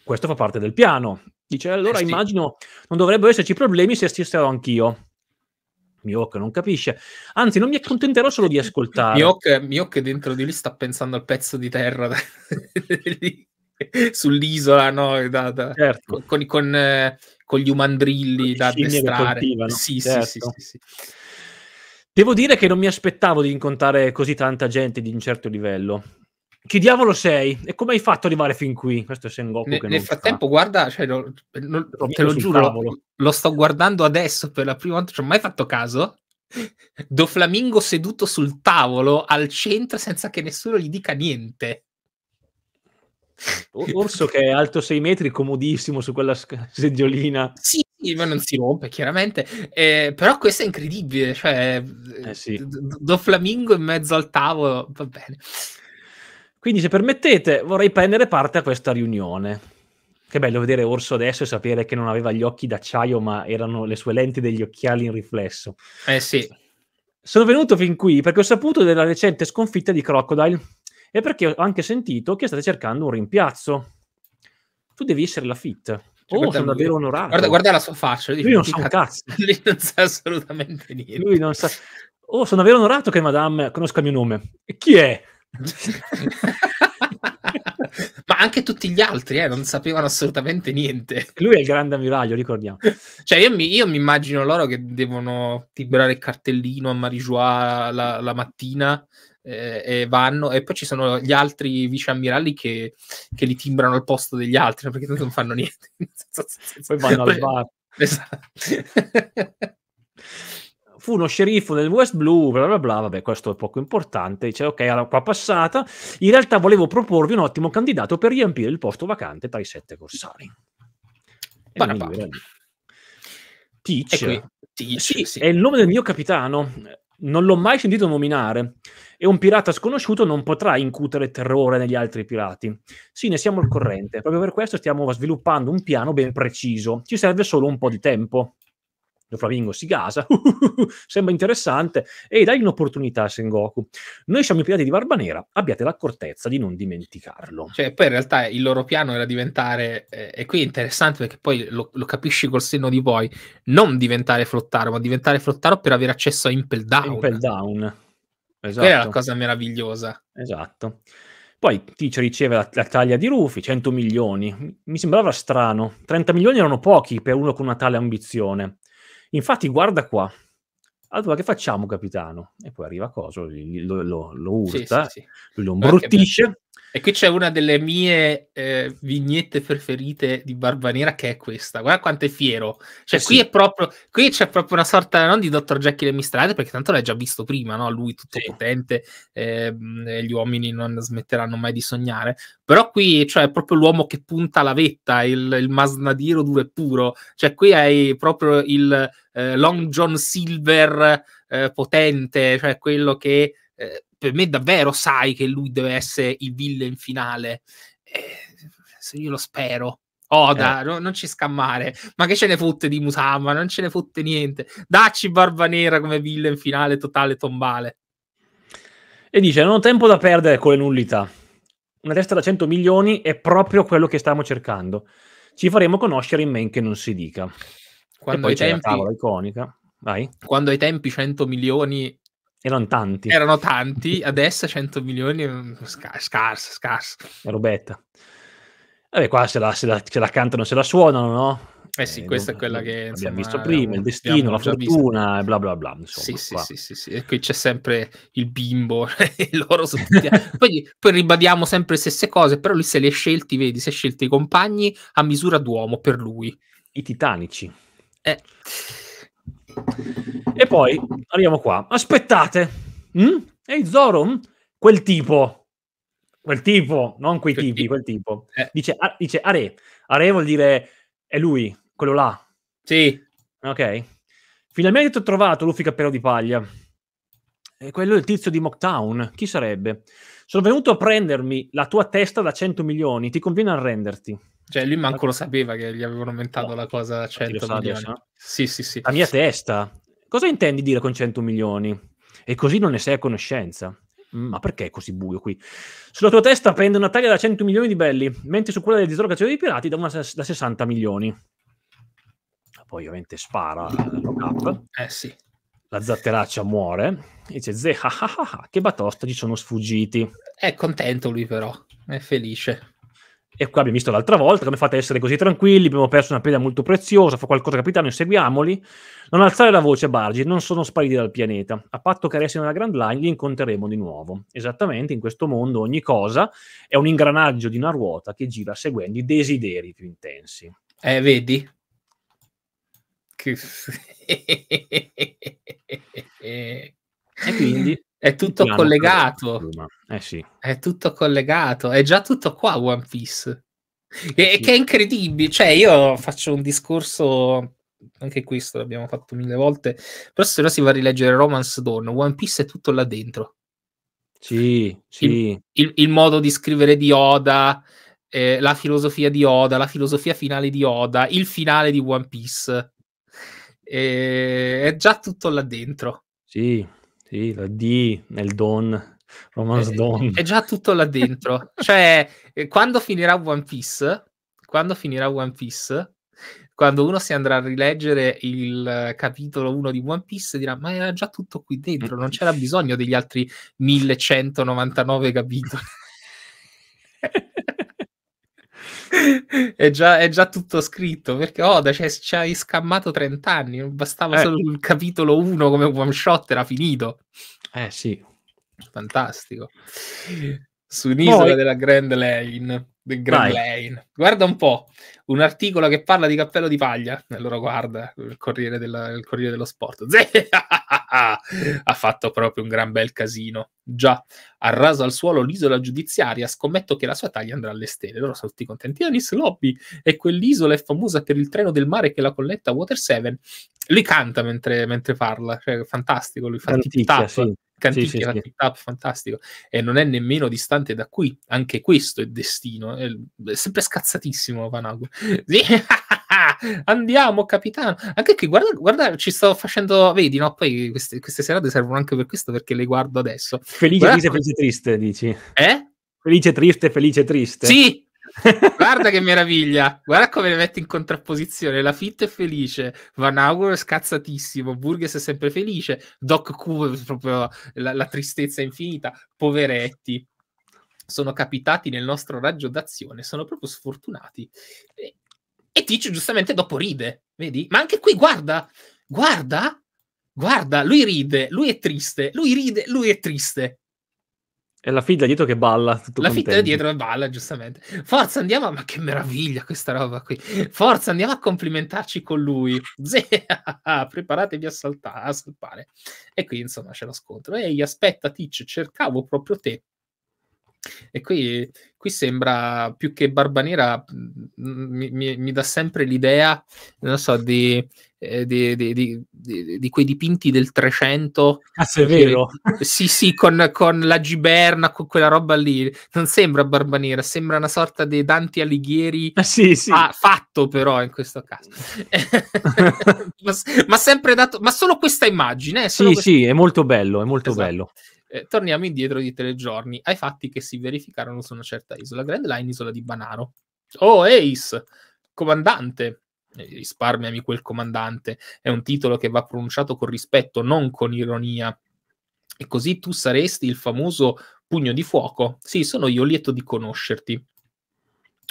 Speaker 2: questo fa parte del piano. Dice, allora eh, sì. immagino non dovrebbero esserci problemi se assisterò anch'io. Mioc non capisce. Anzi, non mi accontenterò solo di ascoltare. Mioc, Mioc dentro di lui sta pensando al pezzo di
Speaker 1: terra. lì sull'isola, no? Da, da, certo. con, con,
Speaker 2: eh, con, gli umandrilli con da addestrare. Sì, certo. sì, sì, sì, Devo dire che non mi aspettavo di incontrare così tanta gente di un certo livello. Chi diavolo sei? E come hai fatto ad arrivare fin qui? Questo è Sengoku ne, Nel frattempo, fa. guarda, cioè, lo, lo,
Speaker 1: te lo giuro, tavolo. lo sto guardando adesso per la prima volta, ci ho mai fatto caso. Doflamingo seduto sul tavolo al centro senza che nessuno gli dica niente. Orso che è alto
Speaker 2: 6 metri, comodissimo su quella
Speaker 1: seggiolina. Sì, ma non si rompe chiaramente. Eh, però questo è incredibile. Cioè, eh, eh sì. do
Speaker 2: flamingo in mezzo al tavolo, va bene. Quindi, se permettete, vorrei prendere parte a questa riunione. Che bello vedere Orso adesso e sapere che non aveva gli occhi d'acciaio, ma erano le sue lenti degli occhiali in riflesso. Eh sì. Sono venuto fin qui perché ho saputo della recente sconfitta di Crocodile e perché ho anche sentito che state cercando un rimpiazzo. Tu devi essere la fit. Cioè, oh, cioè, sono davvero onorato. Guarda, guarda, la sua faccia. Lui, lui non sa un cazzo. Lui non sa assolutamente niente. Lui non sa... Oh, sono davvero onorato che Madame conosca il mio nome. E chi è?
Speaker 1: ma anche tutti gli altri eh, non sapevano assolutamente niente. Lui è il grande ammiraglio, ricordiamo. cioè, io mi, io mi, immagino loro che devono timbrare il cartellino a Marijuà la, la mattina eh, e vanno e poi ci sono gli altri viceammiragli che, che li timbrano al posto degli altri perché non fanno niente poi vanno al bar
Speaker 2: esatto. fu uno sceriffo del West Blue bla bla bla vabbè questo è poco importante dice ok allora qua passata in realtà volevo proporvi un ottimo candidato per riempire il posto vacante tra i sette corsari Teach, ecco, teach eh sì, sì. è il nome del mio capitano non l'ho mai sentito nominare e un pirata sconosciuto non potrà incutere terrore negli altri pirati. Sì, ne siamo al corrente. Proprio per questo stiamo sviluppando un piano ben preciso. Ci serve solo un po' di tempo. Lo Flamingo si gasa, sembra interessante, e dai un'opportunità a Sengoku. Noi siamo i pirati di Barba Nera, abbiate l'accortezza di non dimenticarlo.
Speaker 1: Cioè, poi in realtà il loro piano era diventare, eh, e qui è interessante perché poi lo, lo capisci col senno di voi, non diventare Flottaro, ma diventare Flottaro per avere accesso a Impel Down. Impel
Speaker 2: Down. Esatto. Quella è la esatto.
Speaker 1: cosa meravigliosa.
Speaker 2: Esatto. Poi Teach riceve la, la, taglia di Rufy, 100 milioni. Mi sembrava strano. 30 milioni erano pochi per uno con una tale ambizione. Infatti, guarda qua. Allora, che facciamo, capitano? E poi arriva Coso, lo, lo, lo urta, sì, sì, sì. lo imbruttisce
Speaker 1: e qui c'è una delle mie eh, vignette preferite di Barba Nera, che è questa. Guarda quanto è fiero. Cioè, eh sì. qui, è proprio, qui c'è proprio una sorta non di Dr. Jekyll e Mistrade, perché tanto l'hai già visto prima, no? Lui tutto sì. potente, eh, gli uomini non smetteranno mai di sognare. Però qui cioè, è proprio l'uomo che punta la vetta, il, il masnadiero duro e puro. Cioè, qui hai proprio il eh, Long John Silver eh, potente, cioè quello che... Eh, per me davvero sai che lui deve essere il villain finale. Eh, io lo spero. Oda, eh. no, non ci scammare. Ma che ce ne fotte di Musama? Non ce ne fotte niente. Dacci Barba Nera come villain finale
Speaker 2: totale tombale. E dice, non ho tempo da perdere con le nullità. Una testa da 100 milioni è proprio quello che stiamo cercando. Ci faremo conoscere in men che non si dica. Quando e poi c'è tempi... la tavola iconica. Vai. Quando ai tempi 100
Speaker 1: milioni
Speaker 2: erano tanti. Erano
Speaker 1: tanti, adesso 100 milioni, mm, scarsa, scarsa.
Speaker 2: Scar. Robetta. Vabbè, qua se la, se, la, se la, cantano, se la suonano, no? Eh sì, eh, questa non, è quella che... Insomma, abbiamo visto prima, il destino, la fortuna e bla bla bla. Insomma, sì, sì,
Speaker 1: sì, sì, E qui c'è sempre il bimbo, e loro sono poi, poi, ribadiamo sempre le stesse cose, però lui se le scelti, vedi, se ha scelto i compagni a misura d'uomo per lui.
Speaker 2: I titanici. Eh... E poi arriviamo qua. Aspettate, mm? ehi Zoro, mm? quel tipo, quel tipo, non quei quel tipi, tipo. quel tipo, eh. dice, a, dice Are. Are vuol dire è lui, quello là. Sì. Ok. Finalmente ho trovato Luffy Cappello di Paglia. E quello è il tizio di Mocktown. Chi sarebbe? Sono venuto a prendermi la tua testa da 100 milioni. Ti conviene arrenderti. Cioè, lui manco lo sapeva che gli avevano aumentato no, la cosa a 100 milioni. Adesso, no? Sì, sì, sì. La mia testa. Cosa intendi dire con 100 milioni? E così non ne sei a conoscenza. Ma perché è così buio qui? Sulla tua testa prende una taglia da 100 milioni di belli, mentre su quella del dislocazione dei pirati da, una, da 60 milioni. Poi ovviamente spara la Eh sì. La zatteraccia muore e dice Ze, ah, ah, ah, che batosta, ci sono sfuggiti. È contento lui però, è felice e qua abbiamo visto l'altra volta come fate ad essere così tranquilli, abbiamo perso una pena molto preziosa, fa qualcosa capitano, inseguiamoli. Non alzare la voce, Bargi, non sono spariti dal pianeta. A patto che restino nella Grand Line li incontreremo di nuovo. Esattamente, in questo mondo ogni cosa è un ingranaggio di una ruota che gira seguendo i desideri più intensi. Eh, vedi? Che...
Speaker 1: e quindi è tutto collegato. Eh sì. È tutto collegato. È già tutto qua One Piece. Eh, e, sì. Che è incredibile. Cioè, io faccio un discorso. Anche questo l'abbiamo fatto mille volte. Però se no si va a rileggere Romance Dawn. One Piece è tutto là dentro.
Speaker 2: Sì, sì. Il,
Speaker 1: il, il modo di scrivere di Oda, eh, la filosofia di Oda, la filosofia finale di Oda, il finale di One Piece. Eh, è già tutto là dentro.
Speaker 2: Sì sì, la D nel Don, Romance eh, Don. È
Speaker 1: già tutto là dentro. cioè, eh, quando finirà One Piece, quando finirà One Piece, quando uno si andrà a rileggere il capitolo 1 di One Piece dirà ma era già tutto qui dentro, non c'era bisogno degli altri 1199 capitoli. è, già, è, già, tutto scritto perché Oda oh, cioè, ci hai scammato 30 anni, bastava eh. solo il capitolo 1 come one shot, era finito. Eh sì. Fantastico su un'isola Poi... della Grand Lane. Grand Lane. Guarda un po', un articolo che parla di cappello di paglia. Allora guarda, il Corriere, della, il Corriere dello Sport. ha fatto proprio un gran bel casino. Già, ha raso al suolo l'isola giudiziaria. Scommetto che la sua taglia andrà alle stelle. Loro sono tutti contenti. Anis Lobby e quell'isola è famosa per il treno del mare che la colletta Water 7. Lui canta mentre, mentre parla, cioè, fantastico. Lui fa tip sì cantichi sì, sì, up, fantastico. E non è nemmeno distante da qui, anche questo è destino. È, sempre scazzatissimo Vanago. Sì. Andiamo, capitano. Anche qui, guarda, guarda, ci sto facendo. Vedi, no? Poi queste, queste, serate servono anche per questo perché le guardo adesso. felice, felice, triste, dici? Eh? Felice, triste,
Speaker 2: felice, triste. Sì,
Speaker 1: Guarda che meraviglia! Guarda come le metti in contrapposizione. La Fit è felice, Van Augur è scazzatissimo, Burgess è sempre felice, Doc Q è proprio la, la tristezza infinita, poveretti. Sono capitati nel nostro raggio d'azione, sono proprio sfortunati. E, e Ticcio giustamente dopo ride, vedi? Ma anche qui, guarda, guarda, guarda, lui ride, lui è triste, lui ride, lui è triste. È la figlia dietro che balla. Tutto la figlia dietro che balla, giustamente. Forza, andiamo. Ma che meraviglia questa roba qui. Forza, andiamo a complimentarci con lui. Zea, preparatevi a, saltare. a salpare. E qui, insomma, c'è lo scontro. Ehi, aspetta, Tic, cercavo proprio te. E qui, qui sembra più che Barbanera, mm, mm, mi, mi, mi dà sempre l'idea, non so, di eh, di, di, di, di, quei dipinti del 300. Ah, se è vero. Che, sì, sì, con, con, la giberna, con quella roba lì. Non sembra Barbanera, sembra una sorta di Dante Alighieri eh, sì, sì. Fa, fatto però in questo caso. ma, ma, sempre dato, ma solo questa immagine. Eh, solo sì, questa...
Speaker 2: sì, è molto bello, è molto esatto. bello.
Speaker 1: Eh, torniamo indietro di tre giorni ai fatti che si verificarono su una certa isola, Grand Line, isola di Banaro. Oh, Ace, comandante, eh, risparmiami quel comandante, è un titolo che va pronunciato con rispetto, non con ironia. E così tu saresti il famoso pugno di fuoco. Sì, sono io lieto di conoscerti.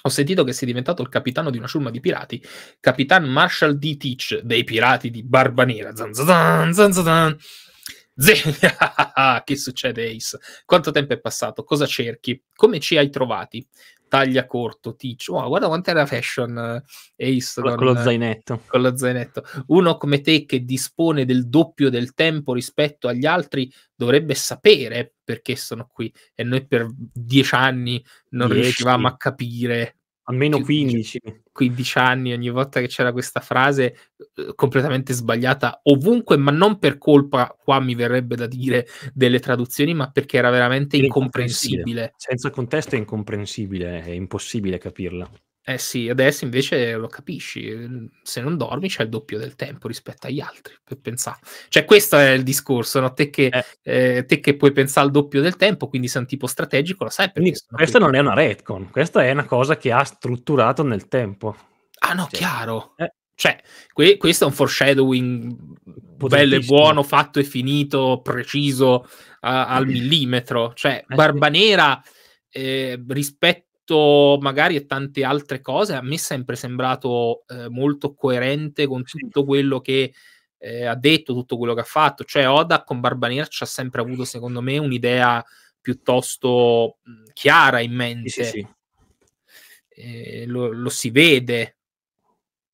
Speaker 1: Ho sentito che sei diventato il capitano di una ciurma di pirati, Capitan Marshall D. Teach, dei pirati di Barba Barbanera. Zanzadan, zanzadan. che succede, Ace? Quanto tempo è passato? Cosa cerchi? Come ci hai trovati? taglia corto, ticcio. Oh, guarda quanto era fashion eh, Ace. Con, con, lo zainetto. Con lo zainetto. Uno come te che dispone del doppio del tempo rispetto agli altri dovrebbe sapere perché sono qui e noi per dieci anni non dieci. riuscivamo a capire almeno 15. 15 anni ogni volta che c'era questa frase eh, completamente sbagliata ovunque, ma non per colpa, qua mi verrebbe da dire, delle traduzioni, ma perché era veramente incomprensibile.
Speaker 2: Senza contesto è incomprensibile, è impossibile capirla.
Speaker 1: Eh sì, adesso invece lo capisci, ehm, se non dormi c'è il doppio del tempo rispetto agli altri, per pensare. Cioè questo è il discorso, no? te,
Speaker 2: che, eh. Eh, te che puoi pensare al doppio del tempo, quindi sei un tipo strategico, lo sai perché... Questa non è una retcon, questa è una cosa che ha strutturato nel tempo. Ah no, cioè. chiaro. Eh. Cioè, que- questo è un foreshadowing bello e buono, fatto e finito,
Speaker 1: preciso a- al millimetro. Cioè, eh Barbanera... Eh, rispetto tutto magari e tante altre cose, a me è sempre sembrato eh, molto coerente con tutto quello che eh, ha detto, tutto quello che ha fatto. Cioè, Oda con ci ha sempre avuto, secondo me, un'idea piuttosto mm, chiara in mente. Sì, sì, sì. Eh, lo, lo, si vede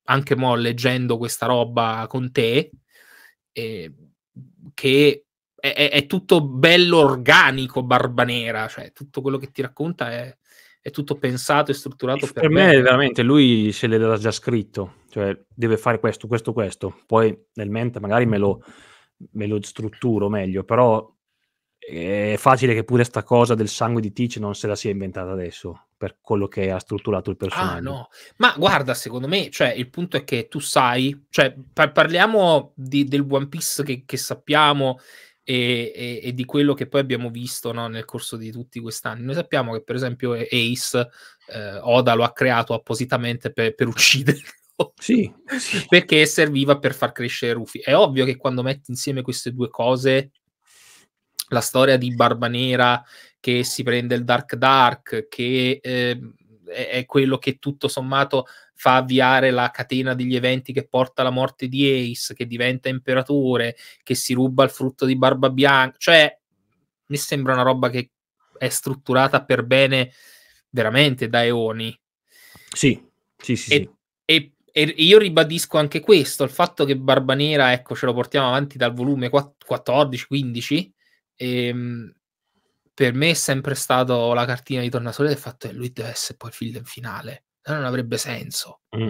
Speaker 1: anche mo leggendo questa roba con te, eh, che è, è, tutto bello organico, Barbanera, cioè tutto quello che ti racconta è, è tutto pensato e strutturato per, per me. veramente
Speaker 2: lui se l'era già scritto, cioè deve fare questo, questo, questo. Poi nel mente magari me lo, me lo strutturo meglio, però è facile che pure sta cosa del sangue di Teach non se la sia inventata adesso per quello che ha strutturato il ah, personaggio. Ah, no.
Speaker 1: Ma guarda, secondo me, cioè, il punto è che tu sai, cioè, par- parliamo di, del One Piece che, che sappiamo e, e, e, di quello che poi abbiamo visto no, nel corso di tutti questi anni. Noi sappiamo che, per esempio, Ace eh, Oda lo ha creato appositamente per, per ucciderlo. Sì, sì. perché serviva per far crescere Rufy. È ovvio che quando metti insieme queste due cose, la storia di Barba Nera che si prende il Dark Dark, che eh, è quello che tutto sommato fa avviare la catena degli eventi che porta alla morte di Ace, che diventa imperatore, che si ruba il frutto di Barba Bianca, cioè mi sembra una roba che è strutturata per bene veramente da eoni. Sì, sì, sì. E, sì. e, e io ribadisco anche questo, il fatto che Barba Nera, ecco, ce lo portiamo avanti dal volume 14-15, ehm, per me è sempre stato la cartina di tornasole del fatto che lui deve essere poi il villain finale non avrebbe senso. Mm.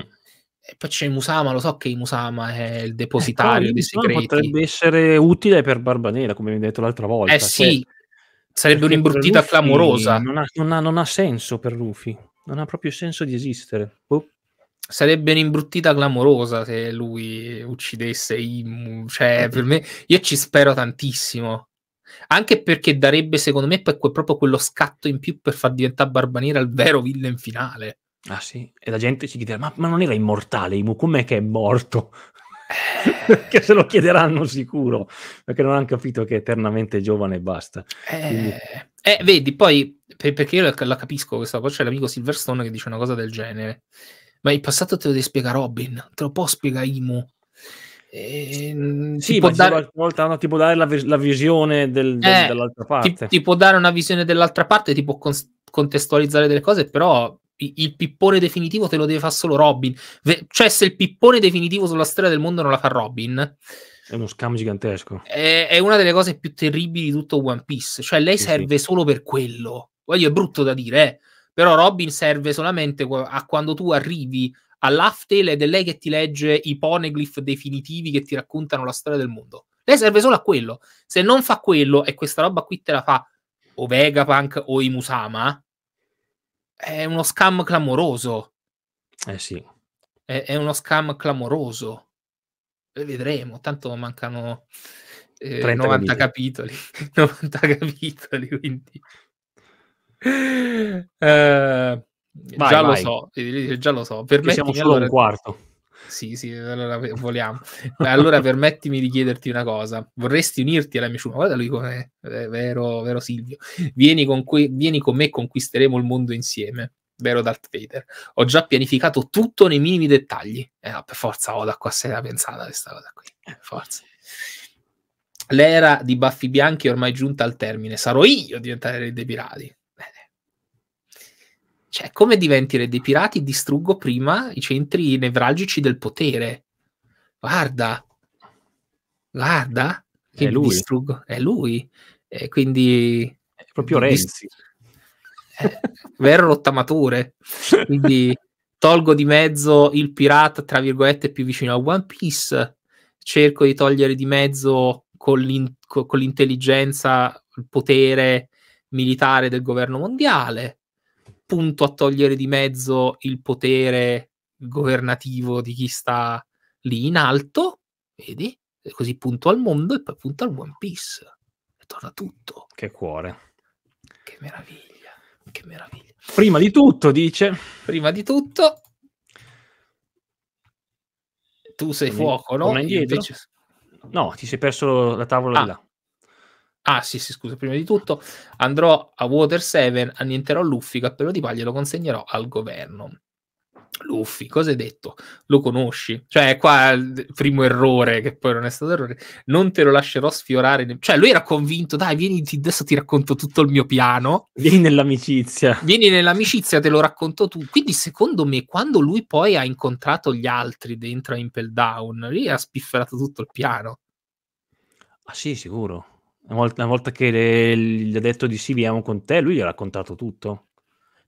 Speaker 1: E poi c'è Musama, lo so che Musama è il eh, depositario eh, dei segreti. Potrebbe
Speaker 2: essere utile per Barba Nera, come vi ho detto l'altra volta. Eh sì, cioè, sarebbe un'imbruttita clamorosa. Non ha, non, ha, non ha, senso per Rufy, non ha proprio senso di esistere. Boh. Sarebbe un'imbruttita clamorosa
Speaker 1: se lui uccidesse Imu. Cioè, eh. per me, io ci spero tantissimo anche perché darebbe secondo me proprio quello scatto in più per far diventare Barbanera
Speaker 2: il vero villain
Speaker 1: finale Ah sì?
Speaker 2: E la gente ci chiederà, ma, ma non era immortale Imu, com'è che è morto? Eh. Perché se lo chiederanno sicuro, perché non hanno capito che è eternamente giovane e basta. Quindi...
Speaker 1: Eh, eh, vedi, poi, per, perché io la, capisco questa cosa, c'è l'amico Silverstone che dice una cosa del genere, ma il passato te lo devi spiegare Robin, te lo può spiegare Imu. Eh, sì, può dare...
Speaker 2: volta no, ti può dare la, vis- la visione del, del, eh, dell'altra parte. Ti, ti,
Speaker 1: può dare una visione dell'altra parte, ti può con- contestualizzare delle cose, però il pippone definitivo te lo deve fare solo Robin. Ve- cioè, se il pippone definitivo sulla storia del mondo non la fa Robin, è uno scam gigantesco. È, è, una delle cose più terribili di tutto One Piece. Cioè, lei sì, serve sì. solo per quello. Voglio, è brutto da dire, eh. Però Robin serve solamente a quando tu arrivi all'Aftale ed è lei che ti legge i poneglyph definitivi che ti raccontano la storia del mondo. Lei serve solo a quello. Se non fa quello e questa roba qui te la fa o Vegapunk o i Musama, è uno scam clamoroso. Eh sì. È, è uno scam clamoroso. E vedremo, tanto mancano eh, 90 minuti. capitoli. 90 capitoli, quindi... Eh, vai, già vai. lo so, eh, già lo so. Per me siamo solo allora... un quarto. Sì, sì, allora vogliamo. allora permettimi di chiederti una cosa. Vorresti unirti alla mia ciuma? Guarda lui com'è, è eh, eh, vero, vero Silvio. Vieni con, que- vieni con me, conquisteremo il mondo insieme. Vero Darth Vader. Ho già pianificato tutto nei minimi dettagli. Eh no, per forza Oda qua se l'ha pensata questa cosa qui. Eh, forza. L'era di baffi bianchi è ormai giunta al termine. Sarò io a diventare re dei pirati. Cioè, come diventi re dei pirati? Distruggo prima i centri nevralgici del potere. Guarda, guarda, che è lui. distruggo. È lui. E quindi... È proprio Renzi. Eh, vero rottamatore. Quindi tolgo di mezzo il pirata, tra virgolette, più vicino a One Piece. Cerco di togliere di mezzo con, l'in- con l'intelligenza, il potere militare del governo mondiale punto a togliere di mezzo il potere governativo di chi sta lì in alto, vedi? E così punto al mondo e poi punto al One Piece. E torna tutto.
Speaker 2: Che cuore. Che meraviglia, che meraviglia. Prima di tutto, dice. Prima di tutto, tu sei fuoco, no? Non è Invece... No, ti sei perso la tavola ah, di là.
Speaker 1: Ah, sì, sì, scusa, prima di tutto andrò a Water 7, annienterò Luffy, cappello di paglia, lo consegnerò al governo. Luffy, cosa hai detto? Lo conosci? Cioè, qua il primo errore, che poi non è stato errore, non te lo lascerò sfiorare. Ne- cioè, lui era convinto, dai, vieni, adesso ti racconto tutto il mio piano. Vieni nell'amicizia. Vieni nell'amicizia, te lo racconto tu. Quindi, secondo me, quando lui poi ha incontrato gli altri dentro a Impel Down, lì ha spifferato tutto il piano.
Speaker 2: Ah sì, sicuro. Una volta, una volta che le, gli ha detto di sì, viviamo con te, lui gli ha raccontato tutto.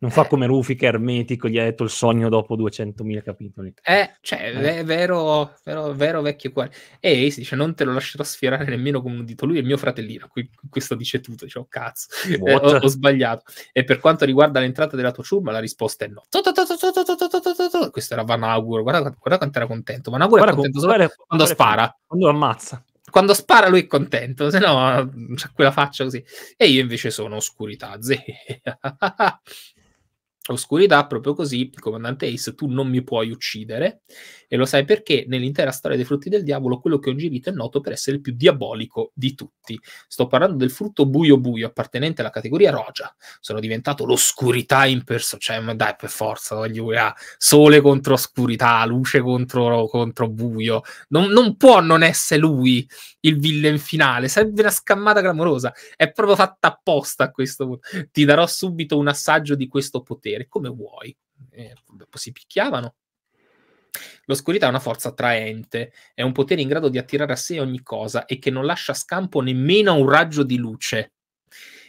Speaker 2: Non fa come Rufy che è ermetico, gli ha detto il sogno dopo 200.000 capitoli.
Speaker 1: Eh, cioè, eh. è vero, vero, vero vecchio cuore. E Ace dice, non te lo lascerò sfiorare nemmeno con un dito. Lui è mio fratellino, qui, questo dice tutto. Dice, oh, cazzo, eh, ho, ho, sbagliato. E per quanto riguarda l'entrata della tua ciurma, la risposta è no. Questo era Van Auguro, guarda, guarda quanto era contento. Van Auguro è contento solo quando spara. Quando lo ammazza quando spara lui è contento, se no ha cioè, quella faccia così. E io invece sono oscurità, zero. Oscurità, proprio così, comandante Ace, tu non mi puoi uccidere, e lo sai perché nell'intera storia dei frutti del diavolo quello che ho girito è noto per essere il più diabolico di tutti. Sto parlando del frutto buio buio, appartenente alla categoria rogia. Sono diventato l'oscurità in persona, cioè, ma dai, per forza, voglio ah, sole contro oscurità, luce contro, contro buio. Non, non può non essere lui il villain finale. Sarebbe una scammata clamorosa. È proprio fatta apposta a questo punto. Ti darò subito un assaggio di questo potere, come vuoi. Eh, si picchiavano. L'oscurità è una forza attraente, è un potere in grado di attirare a sé ogni cosa e che non lascia scampo nemmeno a un raggio di luce.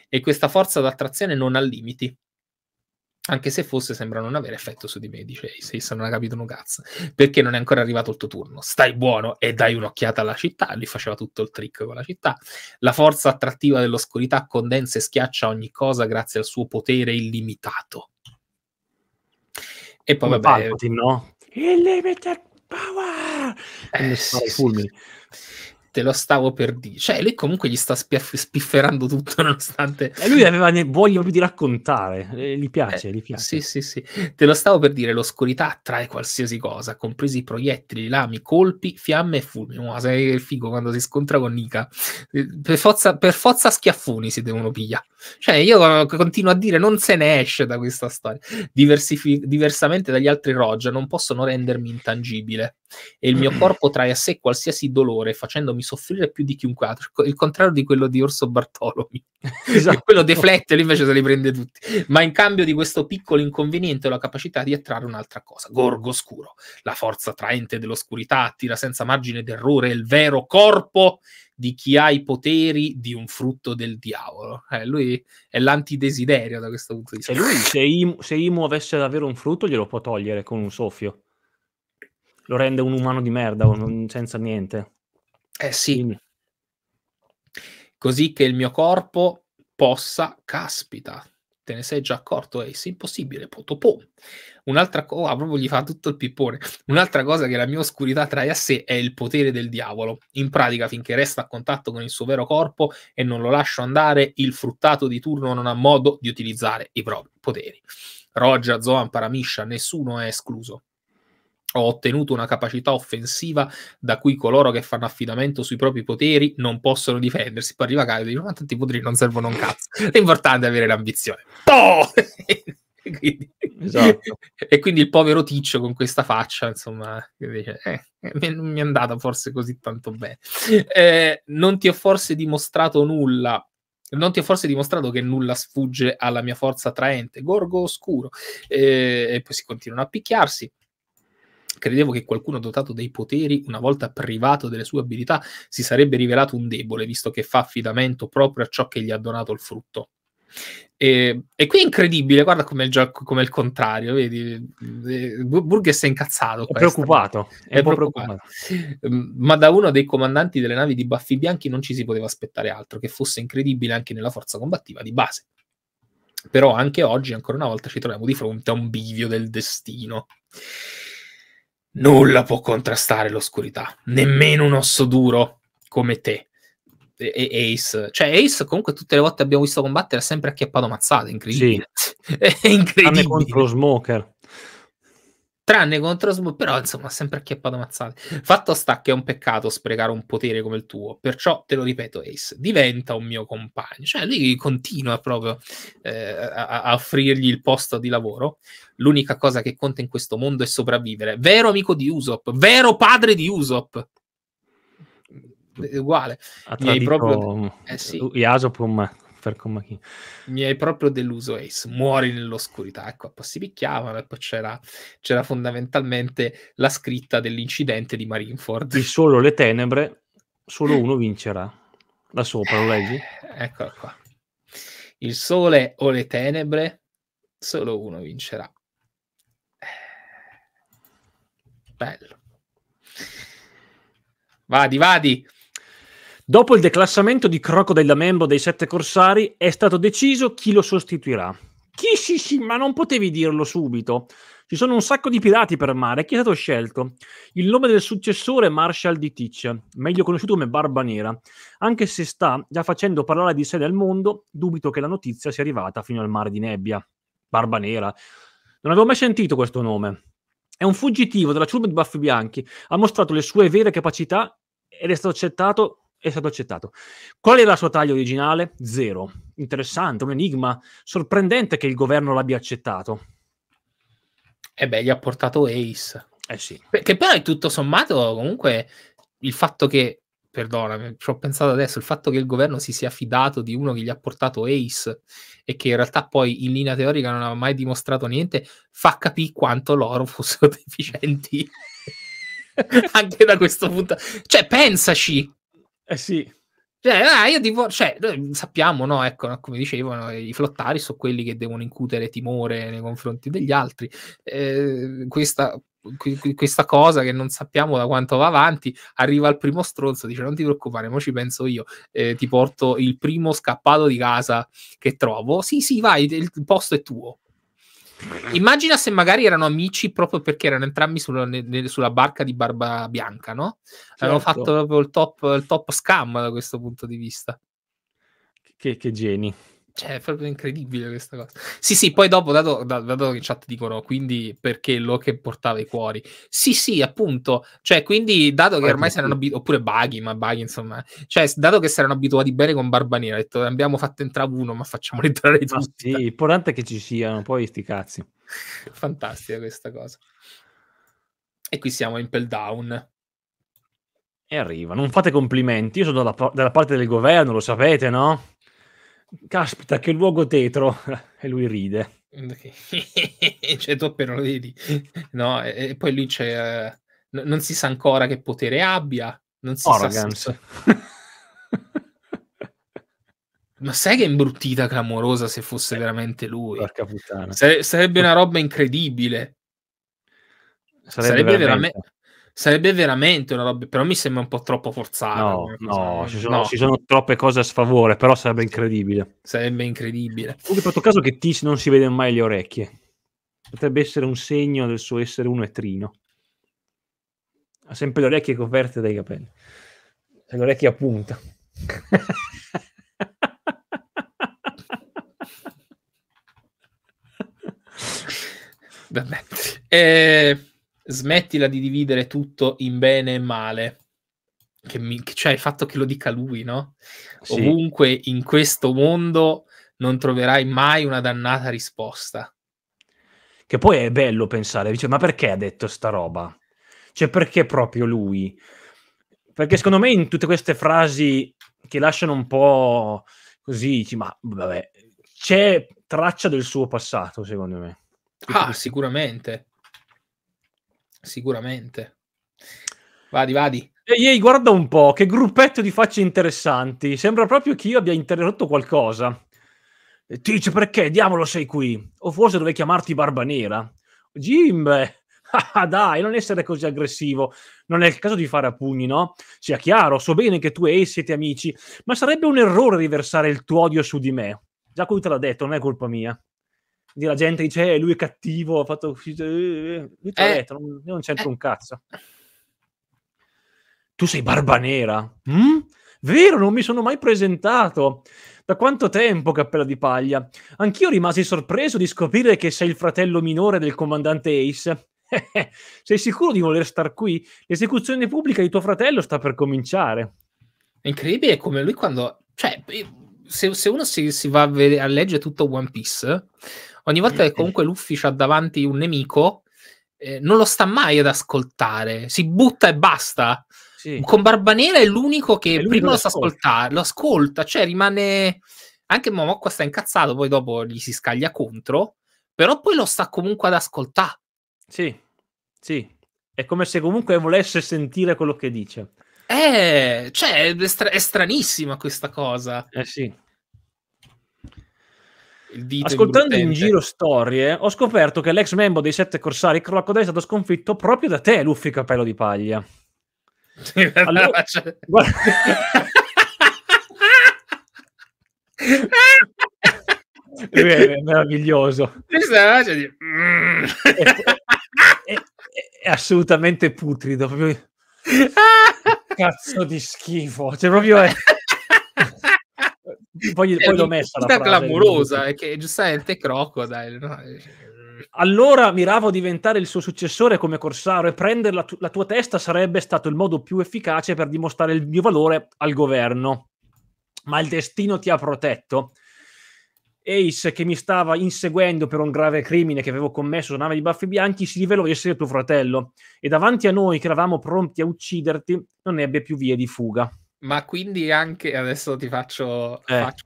Speaker 1: E questa forza d'attrazione non ha limiti anche se fosse sembra non avere effetto su di me, dice Se non ha capito un cazzo, perché non è ancora arrivato il tuo turno, stai buono e dai un'occhiata alla città, lui faceva tutto il trick con la città, la forza attrattiva dell'oscurità condensa e schiaccia ogni cosa grazie al suo potere illimitato. E poi Come vabbè... Palpatine, no?
Speaker 2: Illimitated power! Eh, sì, sì
Speaker 1: te lo stavo per dire. Cioè, lui comunque gli sta spiaff- spifferando tutto, nonostante... E lui aveva ne- voglia di raccontare, eh, gli piace, eh, gli piace. Sì, sì, sì. Te lo stavo per dire, l'oscurità attrae qualsiasi cosa, compresi i proiettili, lami, colpi, fiamme e fulmini. Oh, sei figo quando si scontra con Nika. Eh, per forza, per forza schiaffoni si devono pigliare. Cioè, io continuo a dire, non se ne esce da questa storia. Diversifi- diversamente dagli altri Roger, non possono rendermi intangibile. E il mio corpo trae a sé qualsiasi dolore, facendomi soffrire più di chiunque altro, il contrario di quello di Orso Bartolomi. Esatto. quello deflette, lui invece se li prende tutti. Ma in cambio di questo piccolo inconveniente ho la capacità di attrarre un'altra cosa, gorgo scuro, la forza attraente dell'oscurità attira senza margine d'errore il vero corpo di chi ha i poteri di un
Speaker 2: frutto del diavolo. Eh, lui è l'antidesiderio da questo punto di vista. Lui, se, Im- se Imu avesse davvero un frutto, glielo può togliere con un soffio lo rende un umano di merda, un, senza niente. Eh sì. Quindi.
Speaker 1: Così che il mio corpo possa, caspita, te ne sei già accorto, è eh, impossibile, potopo. Un'altra cosa, ah, proprio gli fa tutto il pippone. Un'altra cosa che la mia oscurità trae a sé è il potere del diavolo. In pratica, finché resta a contatto con il suo vero corpo e non lo lascio andare, il fruttato di turno non ha modo di utilizzare i propri poteri. Roger, Zoan, Paramisha, nessuno è escluso ho ottenuto una capacità offensiva da cui coloro che fanno affidamento sui propri poteri non possono difendersi. Poi arriva Caio e dice: Ma tanti poteri non servono un cazzo. È importante avere l'ambizione. Oh! quindi, esatto. E quindi il povero Ticcio con questa faccia, insomma, dice, eh, non mi è andata forse così tanto bene. Eh, non ti ho forse dimostrato nulla non ti ho forse dimostrato che nulla sfugge alla mia forza attraente, gorgo oscuro. Eh, e poi si continuano a picchiarsi. Credevo che qualcuno dotato dei poteri, una volta privato delle sue abilità, si sarebbe rivelato un debole, visto che fa affidamento proprio a ciò che gli ha donato il frutto. E, e, qui è incredibile, guarda come il gioco, come il contrario, vedi? Eh, Burgess è incazzato. È preoccupato, è, è preoccupato.
Speaker 3: preoccupato.
Speaker 1: Mm, ma da uno dei comandanti delle navi di Baffi Bianchi non ci si poteva aspettare altro che fosse incredibile anche nella forza combattiva di base. Però anche oggi, ancora una volta, ci troviamo di fronte a un bivio del destino. Nulla può contrastare l'oscurità, nemmeno un osso duro come te. E Ace, cioè Ace comunque tutte le volte abbiamo visto combattere ha sempre acchiappato mazzate, incredibile. Sì. È incredibile. Anche contro
Speaker 2: Smoker.
Speaker 1: Tranne contro Smooth, però insomma, ha sempre acchiappato mazzate. Fatto sta che è un peccato sprecare un potere come il tuo, perciò te lo ripeto, Ace, diventa un mio compagno. Cioè, lui continua proprio eh, a, a offrirgli il posto di lavoro. L'unica cosa che conta in questo mondo è sopravvivere. Vero amico di Usopp, vero padre
Speaker 2: di Usopp
Speaker 1: mm. uguale. Ha tradito proprio...
Speaker 2: eh, sì. Yasopum Christopher con Machino.
Speaker 1: Mi hai proprio deluso, Ace. Muori nell'oscurità. Ecco, poi si picchiavano e poi c'era, c'era fondamentalmente la scritta dell'incidente di Marineford.
Speaker 2: Di solo le tenebre, solo uno vincerà. Da sopra, lo leggi? Eh,
Speaker 1: Eccola qua. Il sole o le tenebre, solo uno
Speaker 2: vincerà. Eh. Bello. Vadi, vadi. Dopo il declassamento di Crocodile da membro dei sette corsari, è stato deciso chi lo sostituirà. Chi sì sì, ma non potevi dirlo subito. Ci sono un sacco di pirati per mare. Chi è stato scelto? Il nome del successore è Marshall di Teach, meglio conosciuto come Barba Nera. Anche se sta già facendo parlare di sé nel mondo, dubito che la notizia sia arrivata fino al mare di nebbia. Barba Nera. Non avevo mai sentito questo nome. È un fuggitivo della ciurma di baffi bianchi. Ha mostrato le sue vere capacità ed è stato accettato è stato accettato. Qual era la sua taglia originale? Zero. Interessante, un enigma. Sorprendente che il governo l'abbia accettato. E eh beh, gli ha portato Ace. Eh sì. Che poi tutto sommato,
Speaker 1: comunque, il fatto che, perdonami, ci ho pensato adesso, il fatto che il governo si sia fidato di uno che gli ha portato Ace e che in realtà poi in linea teorica non ha mai dimostrato niente, fa capire quanto loro fossero deficienti. Anche da questo punto. Cioè, pensaci, eh sì. Cioè, ah, io divo- cioè, sappiamo, no? Ecco, no? come dicevano, i flottari sono quelli che devono incutere timore nei confronti degli altri. Eh, questa, qu- questa, cosa che non sappiamo da quanto va avanti, arriva il primo stronzo, dice non ti preoccupare, mo ci penso io, eh, ti porto il primo scappato di casa che trovo. Sì, sì, vai, il posto è tuo. Immagina se magari erano amici proprio perché erano entrambi sulla, sulla barca di Barba Bianca, no? Certo. Hanno fatto proprio il top, il top, scam da questo punto di vista. Che, che geni. Cioè, è proprio incredibile questa cosa. Sì, sì, poi dopo, dato, dato che in chat dicono, quindi perché lo che portava i cuori. Sì, sì, appunto. Cioè, quindi, dato che ormai si erano abituati, oppure Baghi, ma Baghi, insomma. Cioè, dato che si erano abituati bene con Barbanera, ho detto, abbiamo fatto entrare uno, ma facciamolo entrare
Speaker 2: tutti. Ma sì, l'importante è che ci siano, poi sti cazzi.
Speaker 1: Fantastica questa cosa. E qui siamo in Peldown.
Speaker 2: E arriva, non fate complimenti, io sono dalla, dalla parte del governo, lo sapete, no? Caspita, che luogo tetro! e lui ride.
Speaker 1: cioè, tu appena lo vedi, no? E, e poi lì c'è. Uh, n- non si sa ancora che potere abbia. Non si Organs. sa. Ma sai che imbruttita clamorosa se fosse eh, veramente lui? Porca puttana. Sare- sarebbe una roba incredibile.
Speaker 2: Sarebbe, sarebbe veramente...
Speaker 1: veramente... Sarebbe veramente una roba, però mi sembra un po' troppo forzata. No, no, ci sono, no. ci sono,
Speaker 2: troppe cose a sfavore, però sarebbe incredibile. Sarebbe incredibile. Ho fatto caso che Tis non si vede mai le orecchie. Potrebbe essere un segno del suo essere uno etrino. Ha sempre le orecchie coperte dai capelli. E le orecchie a punta.
Speaker 1: Vabbè. Eh smettila di dividere tutto in bene e male. Che mi, cioè il fatto che lo dica lui, no? Sì. Ovunque in questo mondo non troverai mai una dannata risposta.
Speaker 2: Che poi è bello pensare, dice, ma perché ha detto sta roba? Cioè perché proprio lui? Perché secondo me in tutte queste frasi che lasciano un po' così, dici, ma vabbè, c'è traccia del suo passato, secondo me. Ah, sicuramente. Sicuramente. Vadi, vadi. Ehi, ehi, guarda un po', che gruppetto di facce interessanti. Sembra proprio che io abbia interrotto qualcosa. Tic, perché diavolo sei qui? O forse dovevi chiamarti Barba Nera? Jim, ah, ah, dai, non essere così aggressivo. Non è il caso di fare a pugni, no? Sia chiaro, so bene che tu e ei siete amici, ma sarebbe un errore riversare il tuo odio su di me. Già lui te l'ha detto, non è colpa mia di la gente dice eh, lui è cattivo, ha fatto uscire... Cioè, eh, eh, lui ti eh. detto, non, non c'entra eh. un cazzo. Tu sei barba nera? Mm? Vero, non mi sono mai presentato. Da quanto tempo, cappella di paglia? Anch'io rimasi sorpreso di scoprire che sei il fratello minore del comandante Ace. sei sicuro di voler star qui? L'esecuzione pubblica di tuo fratello sta per cominciare. È incredibile come lui quando...
Speaker 1: Cioè, se, se uno si, si va a, vedere, a leggere tutto One Piece, ogni volta che comunque Luffy ha davanti un nemico, eh, non lo sta mai ad ascoltare, si butta e basta. Sì. Con Barbanera è l'unico che è l'unico prima lo sa ascoltare, lo ascolta, cioè rimane... Anche Momocco sta incazzato, poi dopo gli si scaglia contro, però poi lo sta
Speaker 2: comunque ad ascoltare. Sì, sì. È come se comunque volesse sentire quello che dice.
Speaker 1: Eh, cioè, è, stra- è stranissima questa cosa. Eh sì.
Speaker 2: Ascoltando in, giro storie, ho scoperto che l'ex membro dei Sette Corsari Crocodile è stato sconfitto proprio da te, Luffy Capello di Paglia. Sì, allora, guarda... è cioè. meraviglioso. Questa
Speaker 1: è,
Speaker 3: è,
Speaker 2: è, assolutamente putrido. Proprio... Cazzo di schifo. Cioè, proprio è poi, poi l'ho eh, messa la frase. clamorosa, è che giustamente Crocodile, no? Eh. Allora miravo a diventare il suo successore come corsaro e prendere la, tu- la tua testa sarebbe stato il modo più efficace per dimostrare il mio valore al governo. Ma il destino ti ha protetto. Ace, che mi stava inseguendo per un grave crimine che avevo commesso sulla nave di Baffi Bianchi, si rivelò essere tuo fratello e davanti a noi, che eravamo pronti a ucciderti, non ebbe più vie di fuga. Ma quindi anche adesso ti
Speaker 1: faccio, eh. faccio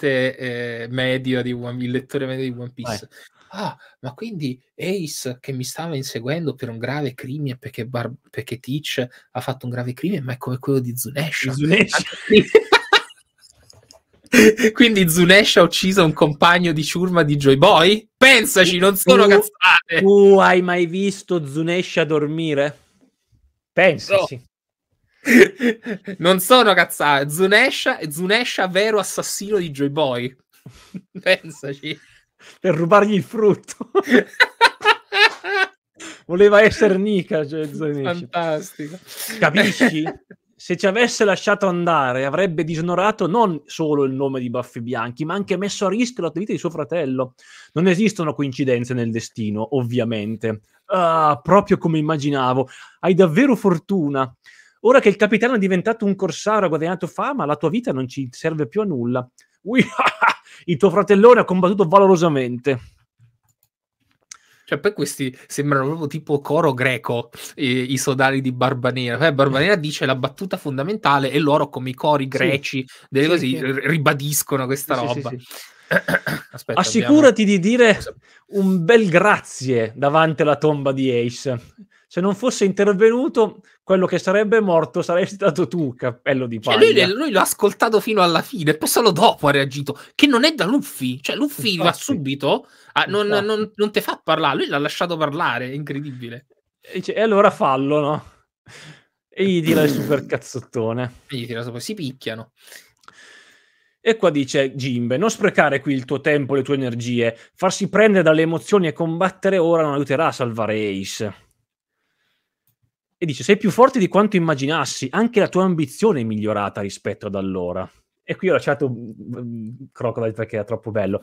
Speaker 1: eh, medio di One, il lettore medio di One Piece. Eh. Ah, ma quindi Ace che mi stava inseguendo per un grave crimine perché, Bar- perché Teach ha fatto un grave crimine, ma è come quello di Zunesha. Zunesha. Quindi Zunesh ha ucciso un compagno di ciurma di Joy Boy? Pensaci, non sono uh, cazzate!
Speaker 2: Tu uh, hai mai visto Zunesh a dormire? Pensaci.
Speaker 1: No non sono cazzate. Zunesha, Zunesha vero assassino di Joy Boy. Pensaci. Per rubargli il frutto.
Speaker 2: Voleva essere Nika, cioè Zunesha. Fantastico. Capisci? Se ci avesse lasciato andare, avrebbe disonorato non solo il nome di Baffi Bianchi, ma anche messo a rischio la vita di suo fratello. Non esistono coincidenze nel destino, ovviamente. Ah, proprio come immaginavo. Hai davvero fortuna Ora che il capitano è diventato un corsaro e ha guadagnato fama, la tua vita non ci serve più a nulla. Ui, il tuo fratellone ha combattuto valorosamente.
Speaker 1: Cioè, poi questi sembrano proprio tipo coro greco, eh, i sodali di Barbanera. Eh, Barbanera dice la battuta fondamentale e loro, come i cori greci, sì. delle sì, così, sì. ribadiscono questa roba. Aspetta, Assicurati
Speaker 2: abbiamo... di dire un bel grazie davanti alla tomba di Ace se non fosse intervenuto, quello che sarebbe morto saresti stato tu, cappello di paglia. Cioè, lui, lui
Speaker 1: l'ha ascoltato fino alla fine, poi solo dopo ha reagito, che non è da Luffy. Cioè, Luffy Infatti. va subito, a, ah, non, non, non ti fa parlare, lui l'ha lasciato parlare, è incredibile. E, dice, e allora fallo, no? E
Speaker 2: gli tira il super cazzottone. E gli tira sopra, si picchiano. E qua dice Jimbe: Non sprecare qui il tuo tempo e le tue energie. Farsi prendere dalle emozioni e combattere ora non aiuterà a salvare Ace e dice sei più forte di quanto immaginassi, anche la tua ambizione è migliorata rispetto ad allora. E qui ho lasciato mm, mm, Crocodile perché era troppo bello.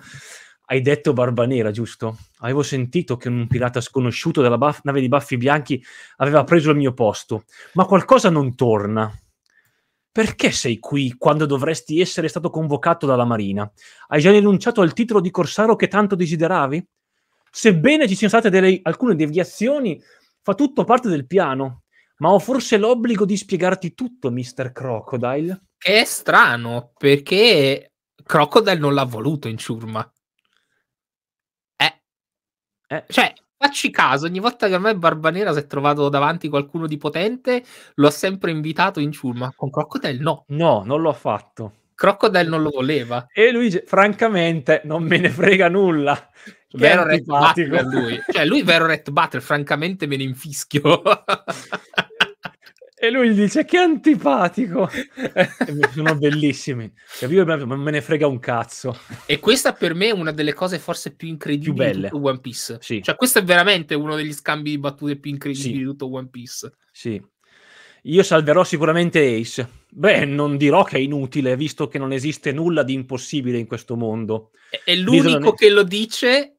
Speaker 2: Hai detto Barba Nera, giusto? Avevo sentito che un pirata sconosciuto della ba- nave di baffi bianchi aveva preso il mio posto, ma qualcosa non torna. Perché sei qui quando dovresti essere stato convocato dalla Marina? Hai già rinunciato al titolo di corsaro che tanto desideravi? Sebbene ci siano state delle, alcune deviazioni, fa tutto parte del piano. Ma ho forse l'obbligo di spiegarti tutto, Mr. Crocodile? è strano, perché
Speaker 1: Crocodile non l'ha voluto in ciurma. Eh. eh. Cioè, facci caso, ogni volta che a me Barbanera si è trovato davanti qualcuno di potente, lo ha sempre invitato in ciurma. Con Crocodile no. No, non l'ho fatto. Crocodile non lo voleva.
Speaker 2: E lui, francamente, non me ne frega nulla vero Red Butler lui.
Speaker 1: Cioè, lui vero Red Battle, francamente me ne infischio.
Speaker 2: e lui gli dice che antipatico. Sono bellissimi. Capito? Cioè, me ne
Speaker 1: frega un cazzo. E questa per me è una delle cose forse più incredibili più belle. di tutto One Piece. Sì. Cioè,
Speaker 2: questo è veramente uno degli scambi di battute più incredibili sì. di tutto One Piece. Sì. Io salverò sicuramente Ace. Beh, non dirò che è inutile, visto che non esiste nulla di impossibile in questo mondo.
Speaker 1: È l'unico Bisogna...
Speaker 2: che lo dice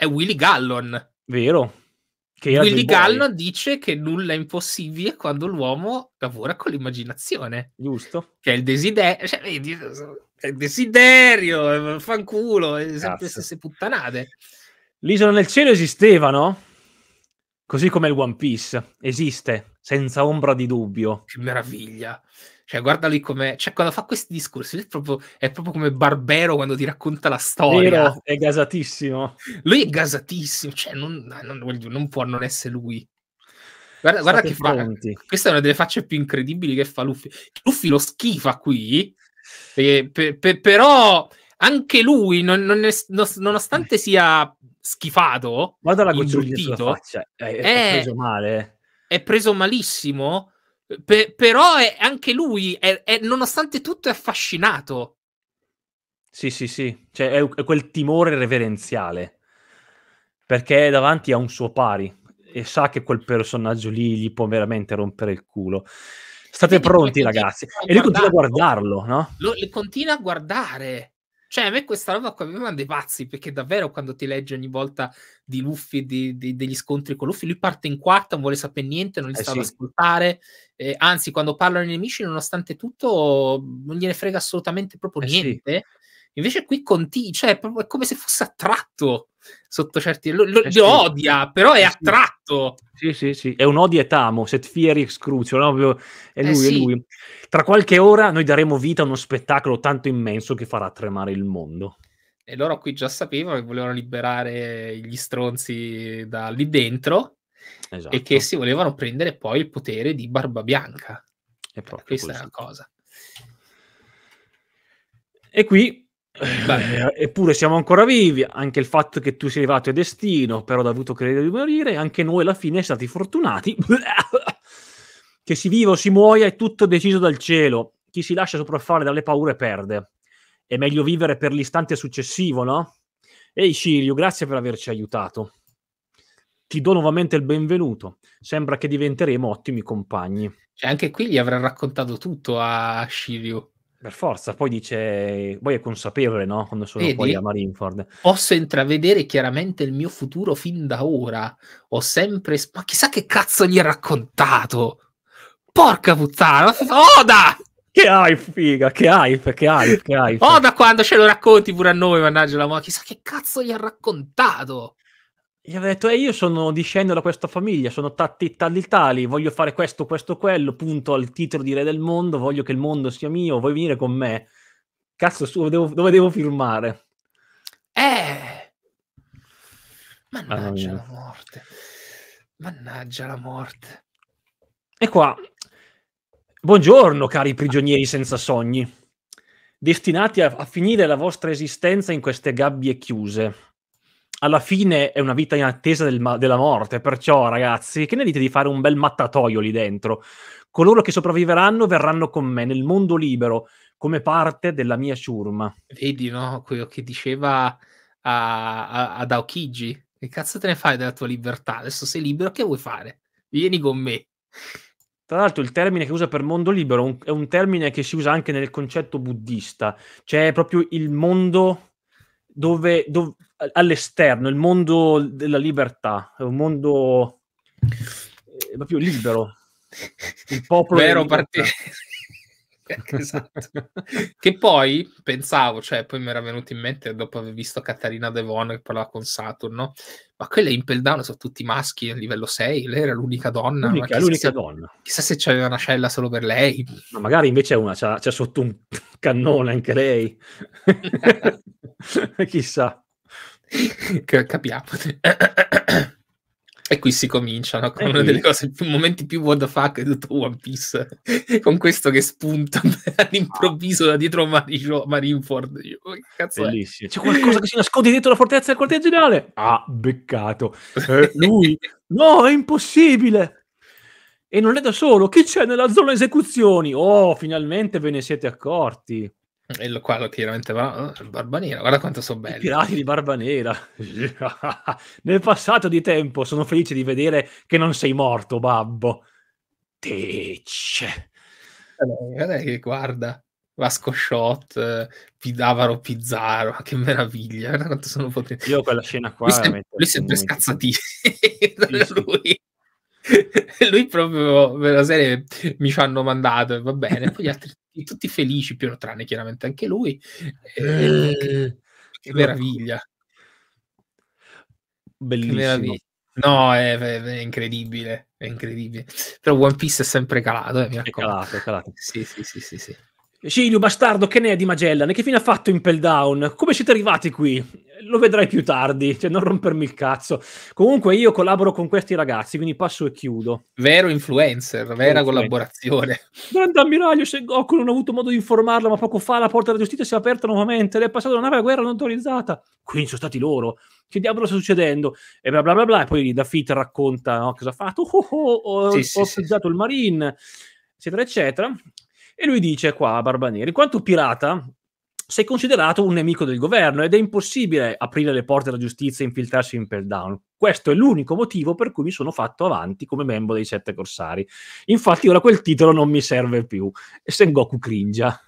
Speaker 2: è Willy Gallon. Vero. Che Willy Gallon
Speaker 1: dice che nulla è impossibile quando l'uomo lavora con l'immaginazione. Giusto. Che è il desiderio. Cioè, vedi, è il desiderio, fanculo, è sempre le stesse puttanate.
Speaker 2: L'isola nel cielo esisteva, no? Così come il One Piece esiste senza ombra di dubbio. Che
Speaker 1: meraviglia.
Speaker 2: Cioè, guarda lui come... Cioè, quando fa questi discorsi, è proprio, è proprio, come
Speaker 1: Barbero quando ti racconta la storia. Vero, è gasatissimo. Lui è gasatissimo, cioè, non, non, non può non essere lui. Guarda, guarda che pronti. fa... Questa è una delle facce più incredibili che fa Luffy. Luffy lo schifa qui, e, per, per, però anche lui, non, non è, nonostante sia schifato, guarda la gocciolina sulla faccia, eh, è, è, eh, è preso male è preso malissimo, pe- però è, anche lui, è, è, nonostante tutto, è affascinato.
Speaker 2: Sì, sì, sì, cioè, è, è quel timore reverenziale, perché è davanti a un suo pari e sa che quel personaggio lì gli può veramente rompere il culo. State pronti, ragazzi. E lui continua a guardarlo, no?
Speaker 1: Lo, continua a guardare. Cioè, a me questa roba qua mi manda i pazzi, perché davvero quando ti legge ogni volta di Luffy, di, di, degli scontri con Luffy, lui parte in quarta, non vuole sapere niente, non li eh sta sì. ad ascoltare. Eh, anzi, quando parlano i nemici, nonostante tutto, non gliene frega assolutamente proprio eh niente. Sì. Invece qui conti, cioè, è come se fosse attratto sotto certi... Lo, lo, eh sì. lo odia,
Speaker 2: però è eh attratto. Sì, sì, sì. È un odio etamo, set fieri excrucio, no? È eh lui, eh sì. è lui. Tra qualche ora noi daremo vita a uno spettacolo tanto immenso che farà tremare il mondo.
Speaker 1: E loro qui già sapevano che volevano liberare gli stronzi da lì dentro esatto. e che si volevano prendere poi il potere di Barbabianca.
Speaker 2: È proprio Questa così. è la cosa. E qui Beh, eh, eppure siamo ancora vivi, anche il fatto che tu sei arrivato a destino, però hai dovuto credere di morire, anche noi alla fine siamo stati fortunati. che si viva o si muoia è tutto deciso dal cielo. Chi si lascia sopraffare dalle paure perde. È meglio vivere per l'istante successivo, no? Ehi Cirio, grazie per averci aiutato. Ti do nuovamente il benvenuto. Sembra che diventeremo ottimi compagni. Cioè, anche qui gli avrà raccontato tutto a Cirio. Per forza, poi dice, poi è
Speaker 1: consapevole, no? Quando sono Vedi, poi a Marineford. Posso intravedere chiaramente il mio futuro fin da ora. Ho sempre... Ma chissà che cazzo gli ha raccontato! Porca puttana! Oda! Che hype, figa, che hype, che hype, che hype. Oda quando ce
Speaker 2: lo racconti pure a noi, mannaggia la moda! chissà che
Speaker 1: cazzo gli ha raccontato!
Speaker 2: gli aveva detto, eh, io sono, discendo da questa famiglia, sono tatti tali tali, voglio fare questo, questo, quello, punto al titolo di re del mondo, voglio che il mondo sia mio, vuoi venire con me? Cazzo, su, devo, dove devo firmare?
Speaker 1: Eh!
Speaker 2: Mannaggia ah, la
Speaker 1: morte. Mannaggia la morte.
Speaker 2: E qua, buongiorno cari prigionieri senza sogni, destinati a, a finire la vostra esistenza in queste gabbie chiuse alla fine è una vita in attesa del ma- della morte, perciò ragazzi, che ne dite di fare un bel mattatoio lì dentro? Coloro che sopravviveranno verranno con me nel mondo libero come parte della mia ciurma.
Speaker 1: Vedi, no? Quello che diceva a, a, ad Aokiji. Che cazzo te ne fai della
Speaker 2: tua libertà? Adesso sei libero, che vuoi fare? Vieni con me. Tra l'altro il termine che usa per mondo libero è un termine che si usa anche nel concetto buddista, cioè proprio il mondo dove, dove, all'esterno, il mondo della libertà, è un mondo eh, proprio libero. Il popolo vero partito. esatto.
Speaker 1: che poi pensavo, cioè poi mi era venuto in mente dopo aver visto Caterina Devon che parlava con Saturn, no? ma quelle in Peldown sono tutti maschi a livello 6, lei era l'unica donna. L'unica, chissà l'unica se, donna. Chissà se c'aveva una scella
Speaker 2: solo per lei. Ma magari invece una, c'è, c'è sotto un cannone anche lei. Chissà. Capiamo.
Speaker 1: E qui si cominciano con una delle cose più, momenti più what the fuck di tutto One Piece. con questo che spunta all'improvviso da dietro Marijo, Marineford.
Speaker 2: Bellissimo. C'è qualcosa che si nasconde dietro la fortezza del quartier generale? Ah, beccato. Eh, lui, no, è impossibile. E non è da solo. Chi c'è nella zona esecuzioni? Oh, finalmente ve ne siete accorti. E lo, qua lo tira mentre eh, Barba nera, guarda quanto sono belli. I pirati di barba nera. Nel passato di tempo sono felice di vedere che non sei morto, babbo. Tecce.
Speaker 1: Guarda che guarda. Vasco Shot, eh, Pidavaro Pizzaro, che meraviglia, guarda quanto sono potente. Io quella scena qua... Lui, sem- lui sempre scazzatissimo, lui. lui proprio per la serie mi ci hanno mandato e va bene poi gli altri tutti felici più tranne chiaramente anche lui eh, che, meraviglia bellissimo che meraviglia. no è, è, è, incredibile è incredibile però One Piece è sempre calato eh, mi è calato
Speaker 2: è calato sì sì sì sì, sì. Ciglio, bastardo, che ne è di Magellan? Che fine ha fatto Impel Down? Come siete arrivati qui? Lo vedrai più tardi, cioè non rompermi il cazzo. Comunque io collaboro con questi ragazzi, quindi passo e chiudo. Vero influencer, vera Vero collaborazione. Grande ammiraglio Sengoku, non ho avuto modo di informarlo, ma poco fa la porta della giustizia si è aperta nuovamente ed è passata una nave a guerra non autorizzata. Quindi sono stati loro. Che diavolo sta succedendo? E bla bla bla, bla. E poi da Fit racconta no, cosa ha fatto. Oh, oh, oh, sì, ho sì, sì. il marine, eccetera, eccetera e lui dice qua a Barbaneri, in quanto pirata sei considerato un nemico del governo ed è impossibile aprire le porte alla giustizia e infiltrarsi in Peldown. Questo è l'unico motivo per cui mi sono fatto avanti come membro dei Sette Corsari. Infatti ora quel titolo non mi serve più. E Sengoku cringia.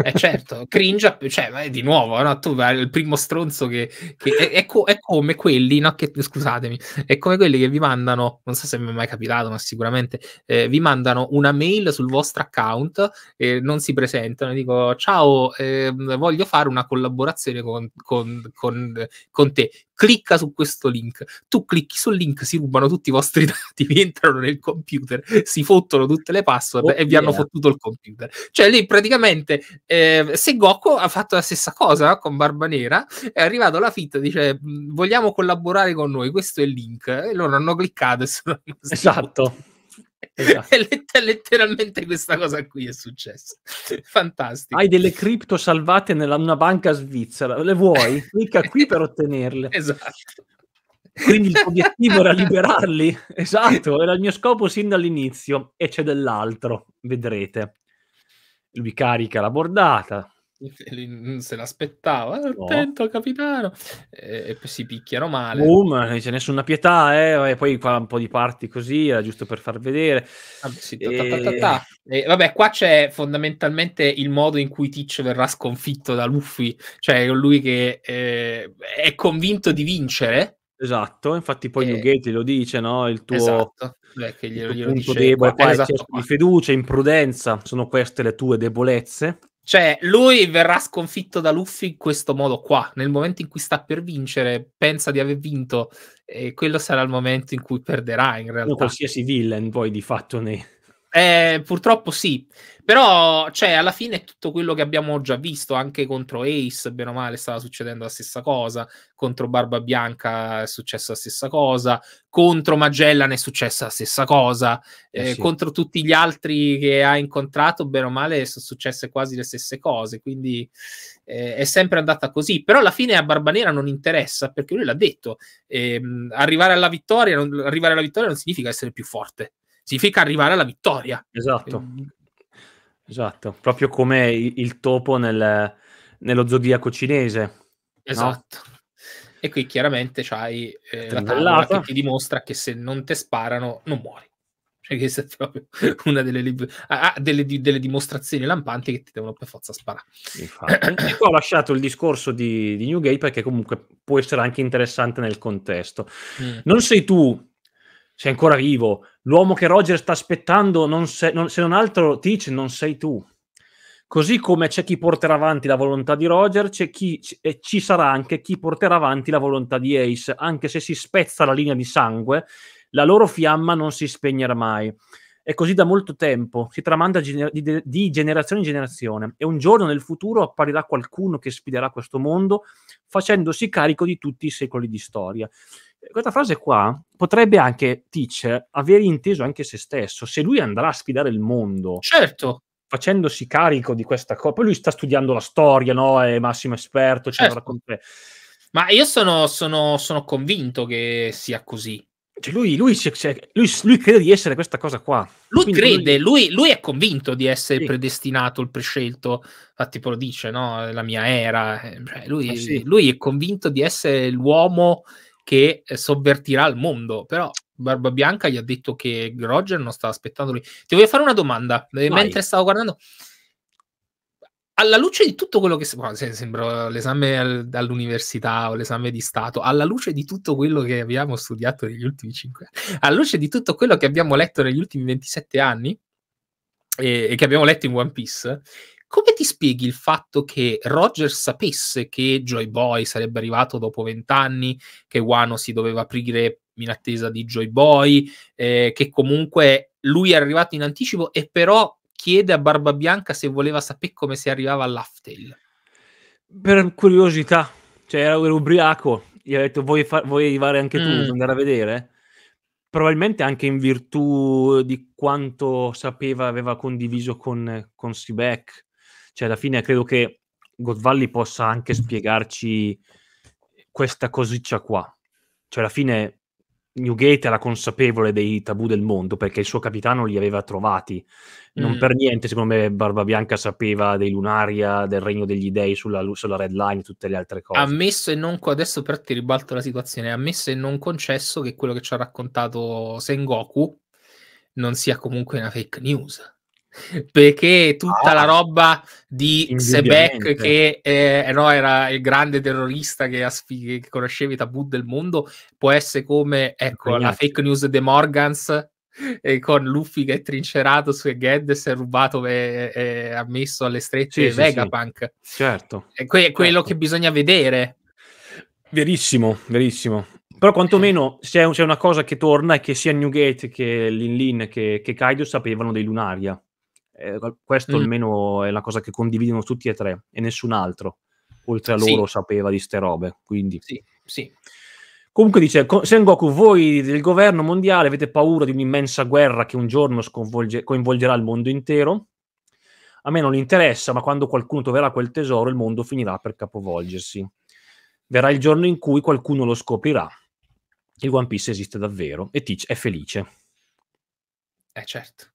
Speaker 2: Eh certo,
Speaker 1: cringe, cioè, ma è di nuovo, no? tu vai il primo stronzo che, che è, è, co- è, come quelli, no? Che, scusatemi, è come quelli che vi mandano, non so se mi è mai capitato, ma sicuramente eh, vi mandano una mail sul vostro account e non si presentano, dico ciao, eh, voglio fare una collaborazione con, con, con, con te, clicca su questo link, tu clicchi sul link, si rubano tutti i vostri dati, vi entrano nel computer, si fottono tutte le password oh, e vi hanno fottuto il computer. Cioè lì praticamente eh, Segoko ha fatto la stessa cosa con Barba Nera, è arrivato la fitta, dice mm, vogliamo collaborare con noi, questo è il link,
Speaker 2: e loro hanno cliccato e sono... Esatto.
Speaker 1: Esatto. È letteralmente
Speaker 2: questa cosa qui è successa. Fantastico. Hai delle cripto salvate nella una banca svizzera, le vuoi? Clicca qui per ottenerle. Esatto. Quindi il tuo obiettivo era liberarli. Esatto, era il mio scopo sin dall'inizio e c'è dell'altro, vedrete. Lui carica la bordata, non se l'aspettava. Ah, attento,
Speaker 1: capitano.
Speaker 2: E, poi si picchiano male. Boom, eh, c'è nessuna pietà, eh? E poi qua un po' di parti così, era giusto per far vedere. Ah, sì, e... ta, ta, ta,
Speaker 1: e, vabbè, qua c'è fondamentalmente il modo in cui Teach verrà sconfitto da Luffy,
Speaker 2: cioè lui che eh, è convinto di vincere. Esatto, infatti poi e... Nughetti lo dice, no? Il tuo, esatto. Beh, che glielo, il tuo glielo punto debole qua, esatto, di fiducia, imprudenza, sono queste le tue debolezze.
Speaker 1: Cioè, lui verrà sconfitto da Luffy in questo modo qua. Nel momento in cui sta per vincere, pensa di aver vinto, e quello sarà il momento in cui perderà, in realtà. O qualsiasi
Speaker 2: villain, poi, di fatto, ne...
Speaker 1: Eh, purtroppo sì, però cioè, alla fine tutto quello che abbiamo già visto anche contro Ace, bene o male stava succedendo la stessa cosa, contro Barba Bianca è successa la stessa cosa, contro Magellan è successa la stessa cosa, eh, eh sì. contro tutti gli altri che ha incontrato, bene o male sono successe quasi le stesse cose, quindi eh, è sempre andata così, però alla fine a Barba Nera non interessa perché lui l'ha detto, ehm, arrivare, alla vittoria, non, arrivare alla vittoria non significa essere più forte significa arrivare alla vittoria. Esatto,
Speaker 2: esatto. proprio come il, topo nel, nello zodiaco cinese. Esatto.
Speaker 1: No? E qui chiaramente c'hai eh, la tavola che ti dimostra che se non te sparano non muori. Cioè che è proprio una delle, lib- ah, delle, di, delle, dimostrazioni lampanti che ti devono per forza sparare.
Speaker 2: Infatti. ho lasciato il discorso di, di Newgate perché comunque può essere anche interessante nel contesto. Mm. Non sei tu sei ancora vivo. L'uomo che Roger sta aspettando, non se, non, se non altro, Teach, non sei tu. Così come c'è chi porterà avanti la volontà di Roger, c'è chi, e ci sarà anche chi porterà avanti la volontà di Ace, anche se si spezza la linea di sangue, la loro fiamma non si spegnerà mai. È così da molto tempo, si tramanda gener- di, di generazione in generazione e un giorno nel futuro apparirà qualcuno che sfiderà questo mondo facendosi carico di tutti i secoli di storia. Questa frase qua potrebbe anche Teach aver inteso anche se stesso. Se lui andrà a sfidare il mondo, certo facendosi carico di questa cosa. Poi lui sta studiando la storia, no? È massimo esperto, ce certo. lo racconta.
Speaker 1: Ma io sono, sono, sono, convinto che sia così. Cioè lui, lui, lui, lui, crede di essere questa cosa qua. Lui Quindi crede, lui... è convinto di essere sì. predestinato, il prescelto. Infatti, lo dice, no? La mia era. Cioè, eh sì. lui, è convinto di essere l'uomo che eh, sovvertirà il mondo, però Barba Bianca gli ha detto che Roger non stava aspettando lui. Ti voglio fare una domanda, eh, Vai. mentre stavo guardando alla luce di tutto quello che sembra l'esame all'università o l'esame di Stato, alla luce di tutto quello che abbiamo studiato negli ultimi 5 anni, alla luce di tutto quello che abbiamo letto negli ultimi 27 anni e, e che abbiamo letto in One Piece, come ti spieghi il fatto che Roger sapesse che Joy Boy sarebbe arrivato dopo vent'anni, che Wano si doveva aprire in attesa di Joy Boy, eh, che comunque lui è arrivato in anticipo e però chiede a Barba Bianca se voleva sapere come si arrivava all'Aftail?
Speaker 2: Per curiosità, cioè era ubriaco, gli ha detto vuoi, fa- vuoi arrivare anche tu, mm. andare a vedere? probabilmente anche in virtù di quanto sapeva, aveva condiviso con, con Sibek, cioè, alla fine credo che God Valley possa anche spiegarci questa cosiccia qua. Cioè, alla fine Newgate era consapevole dei tabù del mondo perché il suo capitano li aveva trovati. Non mm. per niente, secondo me, Barbabianca sapeva dei Lunaria, del regno degli dei sulla, sulla Red Line e tutte le altre cose.
Speaker 1: Ammesso e non, adesso per te ribalto la situazione, ammesso e non concesso che quello che ci ha raccontato Sengoku non sia comunque una fake news perché tutta ah, la roba di Sebek che eh, eh, no, era il grande terrorista che, asfi- che conoscevi tabù del mondo può essere come ecco, la fake news de Morgans eh, con Luffy che è trincerato su si è rubato e, eh, e eh, ammesso alle strette sì, Vegapunk
Speaker 2: sì, certo
Speaker 1: è que- quello certo. che
Speaker 2: bisogna vedere verissimo verissimo però quantomeno c'è, c'è, una cosa che torna e che sia Newgate che Lin Lin che, che Kaido sapevano dei Lunaria eh, questo mm. almeno è la cosa che condividono tutti e tre e nessun altro oltre a loro sì. sapeva di ste robe. Quindi sì, sì. Comunque dice, Sengoku, voi del governo mondiale avete paura di un'immensa guerra che un giorno coinvolgerà il mondo intero? A me non interessa, ma quando qualcuno troverà quel tesoro il mondo finirà per capovolgersi. Verrà il giorno in cui qualcuno lo scoprirà. Il One Piece esiste davvero e Teach è felice.
Speaker 1: Eh certo.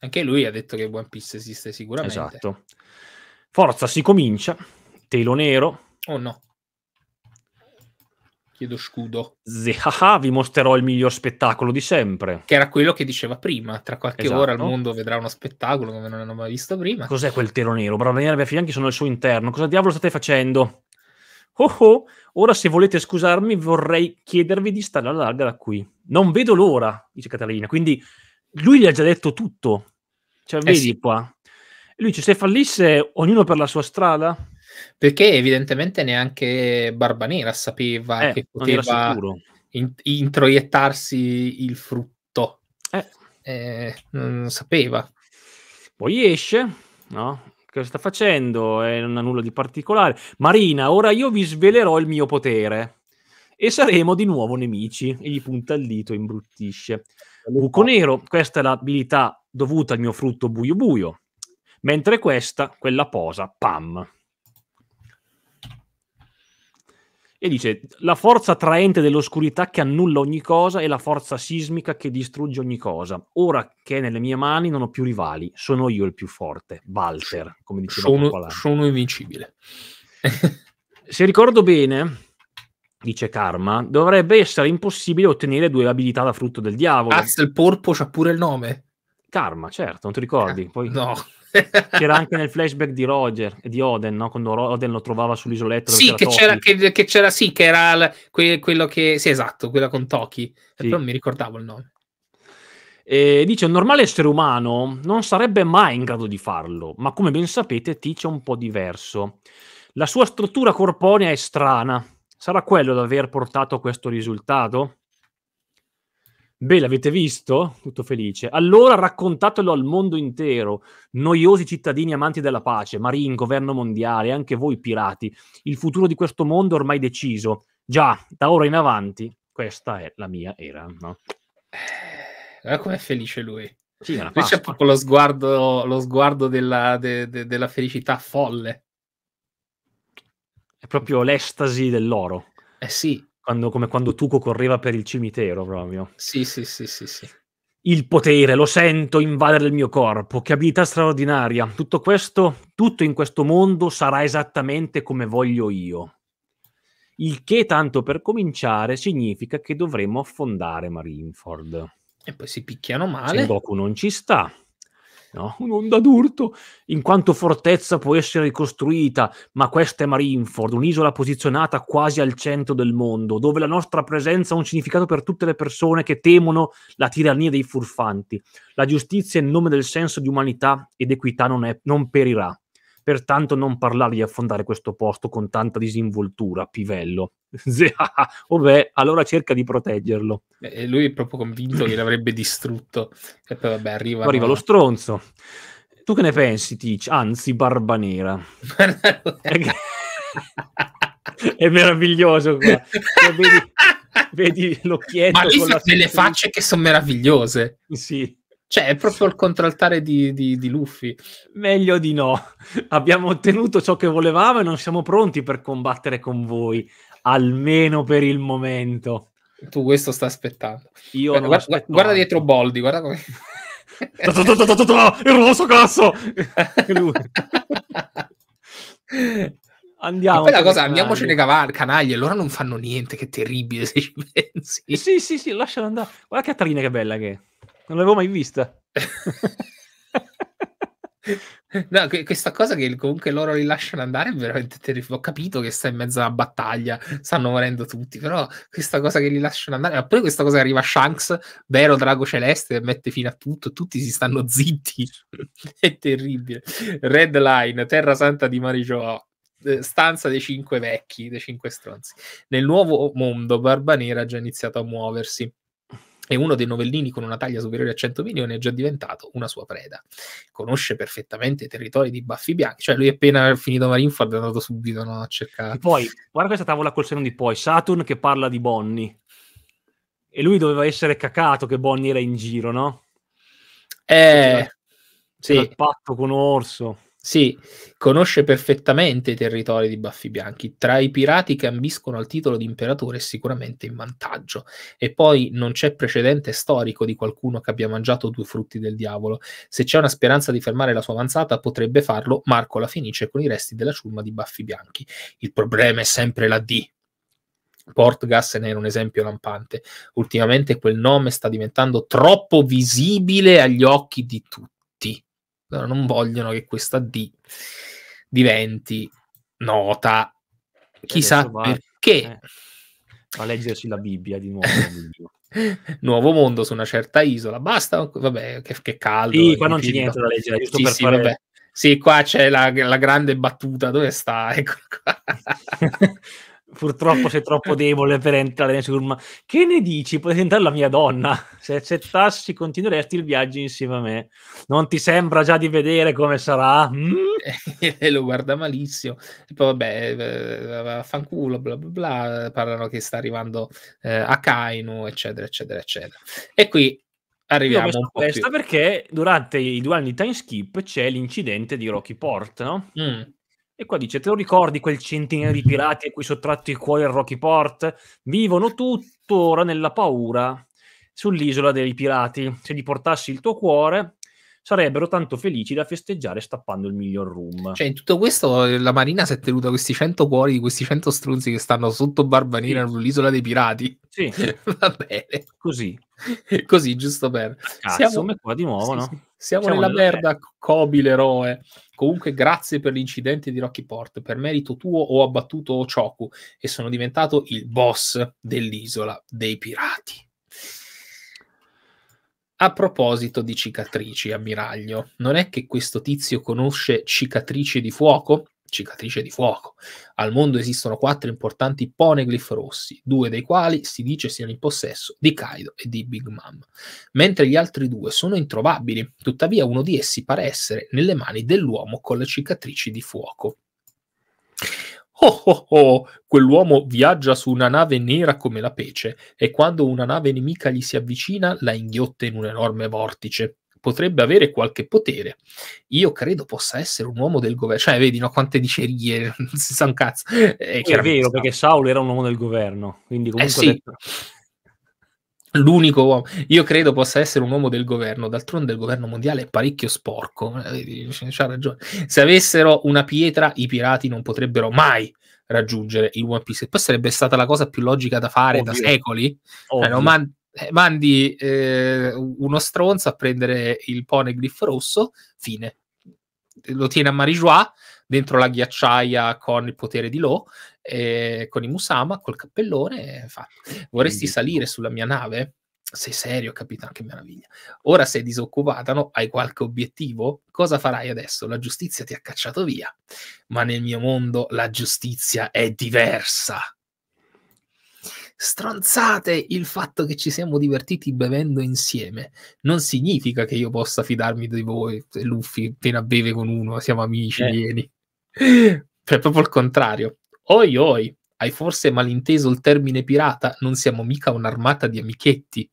Speaker 1: Anche lui ha detto che One Piece esiste sicuramente. Esatto.
Speaker 2: Forza, si comincia. Telo nero.
Speaker 1: Oh no. Chiedo scudo.
Speaker 2: Zehaha, vi mostrerò il miglior spettacolo di sempre. Che era quello che diceva prima. Tra qualche esatto. ora il mondo vedrà uno spettacolo come non hanno mai visto prima. Cos'è quel telo nero? Bravo, Daniele fianchi sono al suo interno. Cosa diavolo state facendo? Oh oh, ora se volete scusarmi vorrei chiedervi di stare alla larga da qui. Non vedo l'ora, dice Catalina. Quindi lui gli ha già detto tutto. Cioè, eh vedi sì. qua. Lui dice, se fallisse, ognuno per la sua strada.
Speaker 1: Perché evidentemente neanche Barbanera sapeva eh, che poteva in-
Speaker 2: introiettarsi il frutto. Eh. Eh, non sapeva. Poi esce, no? Cosa sta facendo? Eh, non ha nulla di particolare. Marina, ora io vi svelerò il mio potere e saremo di nuovo nemici. E gli punta il dito e imbruttisce. Buco nero, questa è l'abilità dovuta al mio frutto buio buio, mentre questa, quella posa, pam. E dice, la forza traente dell'oscurità che annulla ogni cosa e la forza sismica che distrugge ogni cosa. Ora che è nelle mie mani non ho più rivali, sono io il più forte, Walter, come diceva Sono, sono invincibile. Se ricordo bene, dice Karma, dovrebbe essere impossibile ottenere due abilità da frutto del diavolo. Cazzo, il porpo c'ha pure il nome. Karma, certo, non ti ricordi? Poi... No. c'era anche nel flashback di Roger e di Oden, no? quando Oden lo trovava sull'isoletto. Sì, che c'era, che, che c'era, sì, che era il, que, quello che... Sì, esatto, quella con Toki. Sì. Però non mi ricordavo il nome. E dice, un normale essere umano non sarebbe mai in grado di farlo, ma come ben sapete Teach è un po' diverso. La sua struttura corporea è strana, Sarà quello ad aver portato a questo risultato? Beh, l'avete visto? Tutto felice. Allora raccontatelo al mondo intero, noiosi cittadini amanti della pace, Marin, governo mondiale, anche voi pirati. Il futuro di questo mondo è ormai deciso. Già, da ora in avanti, questa è la mia era, no? Guarda eh, com'è felice lui. Sì, Invece ha proprio
Speaker 1: lo sguardo, lo sguardo della, de, de, della felicità folle.
Speaker 2: È proprio l'estasi dell'oro. Eh sì. Quando, come quando Tuco correva per il cimitero proprio. Sì, sì, sì, sì, sì. Il potere, lo sento invadere il mio corpo, che abilità straordinaria. Tutto questo, tutto in questo mondo sarà esattamente come voglio io. Il che, tanto per cominciare, significa che dovremo affondare Marineford. E poi si picchiano male. Se Goku non ci sta, no? un'onda d'urto, in quanto fortezza può essere ricostruita, ma questa è Marineford, un'isola posizionata quasi al centro del mondo, dove la nostra presenza ha un significato per tutte le persone che temono la tirannia dei furfanti. La giustizia in nome del senso di umanità ed equità non, è, non perirà pertanto non parlare di affondare questo posto con tanta disinvoltura, Pivello. oh allora cerca di proteggerlo. Eh, e lui è proprio convinto che l'avrebbe distrutto. E poi vabbè, arriva... Poi arriva lo stronzo. Tu che ne pensi, Teach? Anzi, Barba Nera. è meraviglioso qua. Cioè, vedi, vedi
Speaker 1: l'occhietto. Ma lì sono delle facce che sono meravigliose. Sì. Cioè, è proprio il contraltare
Speaker 2: di, di, di, Luffy. Meglio di no. Abbiamo ottenuto ciò che volevamo e non siamo pronti per combattere con voi, almeno per il momento. Tu
Speaker 1: questo sta aspettando. Io guarda, guarda, guarda dietro Boldi, guarda come... Il rosso cazzo!
Speaker 2: Andiamo. E poi la cosa, canaglie. andiamocene
Speaker 1: cavare, canaglie, loro non fanno niente, che terribile se ci pensi. Sì, sì, sì, lascialo andare. Guarda Caterina che bella che è non l'avevo mai vista. No, questa cosa che comunque loro li lasciano andare è veramente terribile. Ho capito che sta in mezzo alla battaglia, stanno morendo tutti, però questa cosa che li lasciano andare, ma poi questa cosa che arriva Shanks, vero drago celeste, e mette fine a tutto, tutti si stanno zitti. è terribile. Red Line, Terra Santa di Marigio, eh, stanza dei cinque vecchi, dei cinque stronzi. Nel nuovo mondo Barba Nera ha già iniziato a muoversi e uno dei novellini con una taglia superiore a 100 milioni è già diventato una sua preda. Conosce perfettamente i territori di Baffi Bianchi, cioè lui è appena finito Marineford è andato subito
Speaker 2: no, a cercare. E poi, guarda questa tavola col seno di poi, Saturn che parla di Bonnie. E lui doveva essere cacato che Bonnie era in giro, no? Eh, C'era sì. il patto con Orso. Sì, conosce perfettamente i territori
Speaker 1: di Baffi Bianchi. Tra i pirati che ambiscono al titolo di imperatore è sicuramente in vantaggio. E poi non c'è precedente storico di qualcuno che abbia mangiato due frutti del diavolo. Se c'è una speranza di fermare la sua avanzata, potrebbe farlo Marco la Fenice con i resti della ciurma di Baffi Bianchi. Il problema è sempre la D, Portgas ne era un esempio lampante. Ultimamente quel nome sta diventando troppo visibile agli occhi di tutti. Loro non vogliono che questa D diventi nota.
Speaker 2: Chissà perché. Eh,
Speaker 1: a leggersi la Bibbia di nuovo. Nuovo mondo su una certa isola. Basta, vabbè, che, che caldo. Sì, qua non c'è niente da leggere, giusto sì, per sì, fare... Vabbè. Sì, qua c'è la, la grande battuta, dove sta? Ecco qua.
Speaker 2: Purtroppo sei troppo debole per entrare nel secondo. Ma che ne dici? Puoi entrare la mia donna. Se accettassi, continueresti il viaggio insieme a me. Non ti sembra già di vedere come sarà? Mm? E lo guarda malissimo. E poi,
Speaker 1: vabbè, eh, fanculo, bla bla bla. Parlano che sta arrivando eh, a Kainu,
Speaker 2: eccetera, eccetera, eccetera.
Speaker 1: E qui arriviamo Io questa più.
Speaker 2: perché durante i due anni di time skip c'è l'incidente di Rocky Port, no? Mm e qua dice, te lo ricordi quel centinaio di pirati a cui sottratti il cuore a Port? Vivono tuttora nella paura sull'isola dei pirati. Se gli portassi il tuo cuore, sarebbero tanto felici da festeggiare stappando il miglior room. Cioè, in
Speaker 1: tutto questo la Marina si è tenuta questi 100 cuori di questi 100 stronzi che stanno sotto Barbanina sì. sull'isola dei pirati.
Speaker 2: Sì.
Speaker 1: Va bene. Così. Così, giusto per... Cazzo, siamo qua di nuovo, sì, no? Sì. Siamo, siamo, nella, nella merda, Kobe l'eroe. Comunque, grazie per l'incidente di Rocky Port. Per merito tuo ho abbattuto Choku e sono diventato il boss dell'isola dei pirati. A proposito di cicatrici, ammiraglio, non è che questo tizio conosce cicatrici di fuoco? Cicatrice di fuoco. Al mondo esistono quattro importanti poneglyph rossi, due dei quali si dice siano in possesso di Kaido e di Big Mom, mentre gli altri due sono introvabili, tuttavia uno di essi pare essere nelle mani dell'uomo con le cicatrici di fuoco. Oh oh oh, quell'uomo viaggia su una nave nera come la pece e quando una nave nemica gli si avvicina la inghiotte in un enorme vortice. Potrebbe avere qualche potere. Io credo possa essere un uomo del governo. Cioè, vedi, no, quante dicerie, non si sa un cazzo. È, è vero, perché Saulo era un uomo del governo, quindi eh, comunque... Eh sì. detto l'unico uomo. Io credo possa essere un uomo del governo, d'altronde il governo mondiale è parecchio sporco, eh, c'ha ragione. Se avessero una pietra, i pirati non potrebbero mai raggiungere il One Piece. E poi sarebbe stata la cosa più logica da fare Oddio. da secoli. Eh, no, man- eh, mandi eh, uno stronzo a prendere il poneglyph rosso, fine. Lo tiene a Marijois dentro la ghiacciaia con il potere di Lo eh, con i Musama, col cappellone, e fa, vorresti Quindi. salire sulla mia nave? Sei serio, capitano? Che meraviglia. Ora sei disoccupata, no? Hai qualche obiettivo? Cosa farai adesso? La giustizia ti ha cacciato via. Ma nel mio mondo la giustizia è diversa. Stronzate il fatto che ci siamo divertiti bevendo insieme. Non significa che io possa fidarmi di voi, Luffy, appena beve con uno, siamo amici, eh. vieni. È proprio il contrario. Oi oi, hai forse malinteso il termine pirata? Non siamo mica un'armata di amichetti.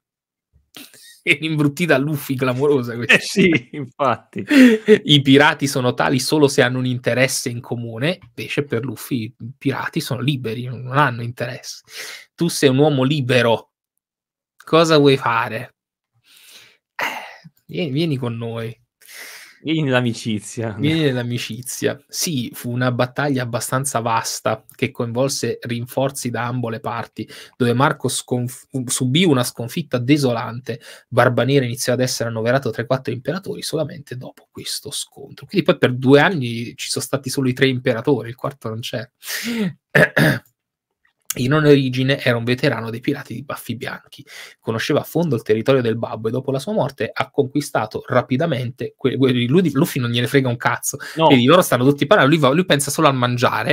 Speaker 1: È un'imbruttita Luffy clamorosa eh, questa. Eh sì, infatti. I pirati sono tali solo se hanno un interesse in comune, invece per Luffy i pirati sono liberi, non hanno interesse. Tu sei un uomo libero. Cosa vuoi fare? Eh, vieni con noi. Vieni nell'amicizia. Vieni nell'amicizia. Sì, fu una battaglia abbastanza vasta che coinvolse rinforzi da ambo le parti, dove Marco sconf- subì una sconfitta desolante. Barbanera iniziò ad essere annoverato tra i quattro imperatori solamente dopo questo scontro. Quindi poi per due anni ci sono stati solo i tre imperatori, il quarto non c'è. In origine era un veterano dei pirati di baffi bianchi, conosceva a fondo il territorio del babbo e dopo la sua morte ha conquistato rapidamente. Que- lui, Luffy non gliene frega un cazzo, no. quindi loro stanno tutti parlando. Lui, va- lui pensa solo al mangiare,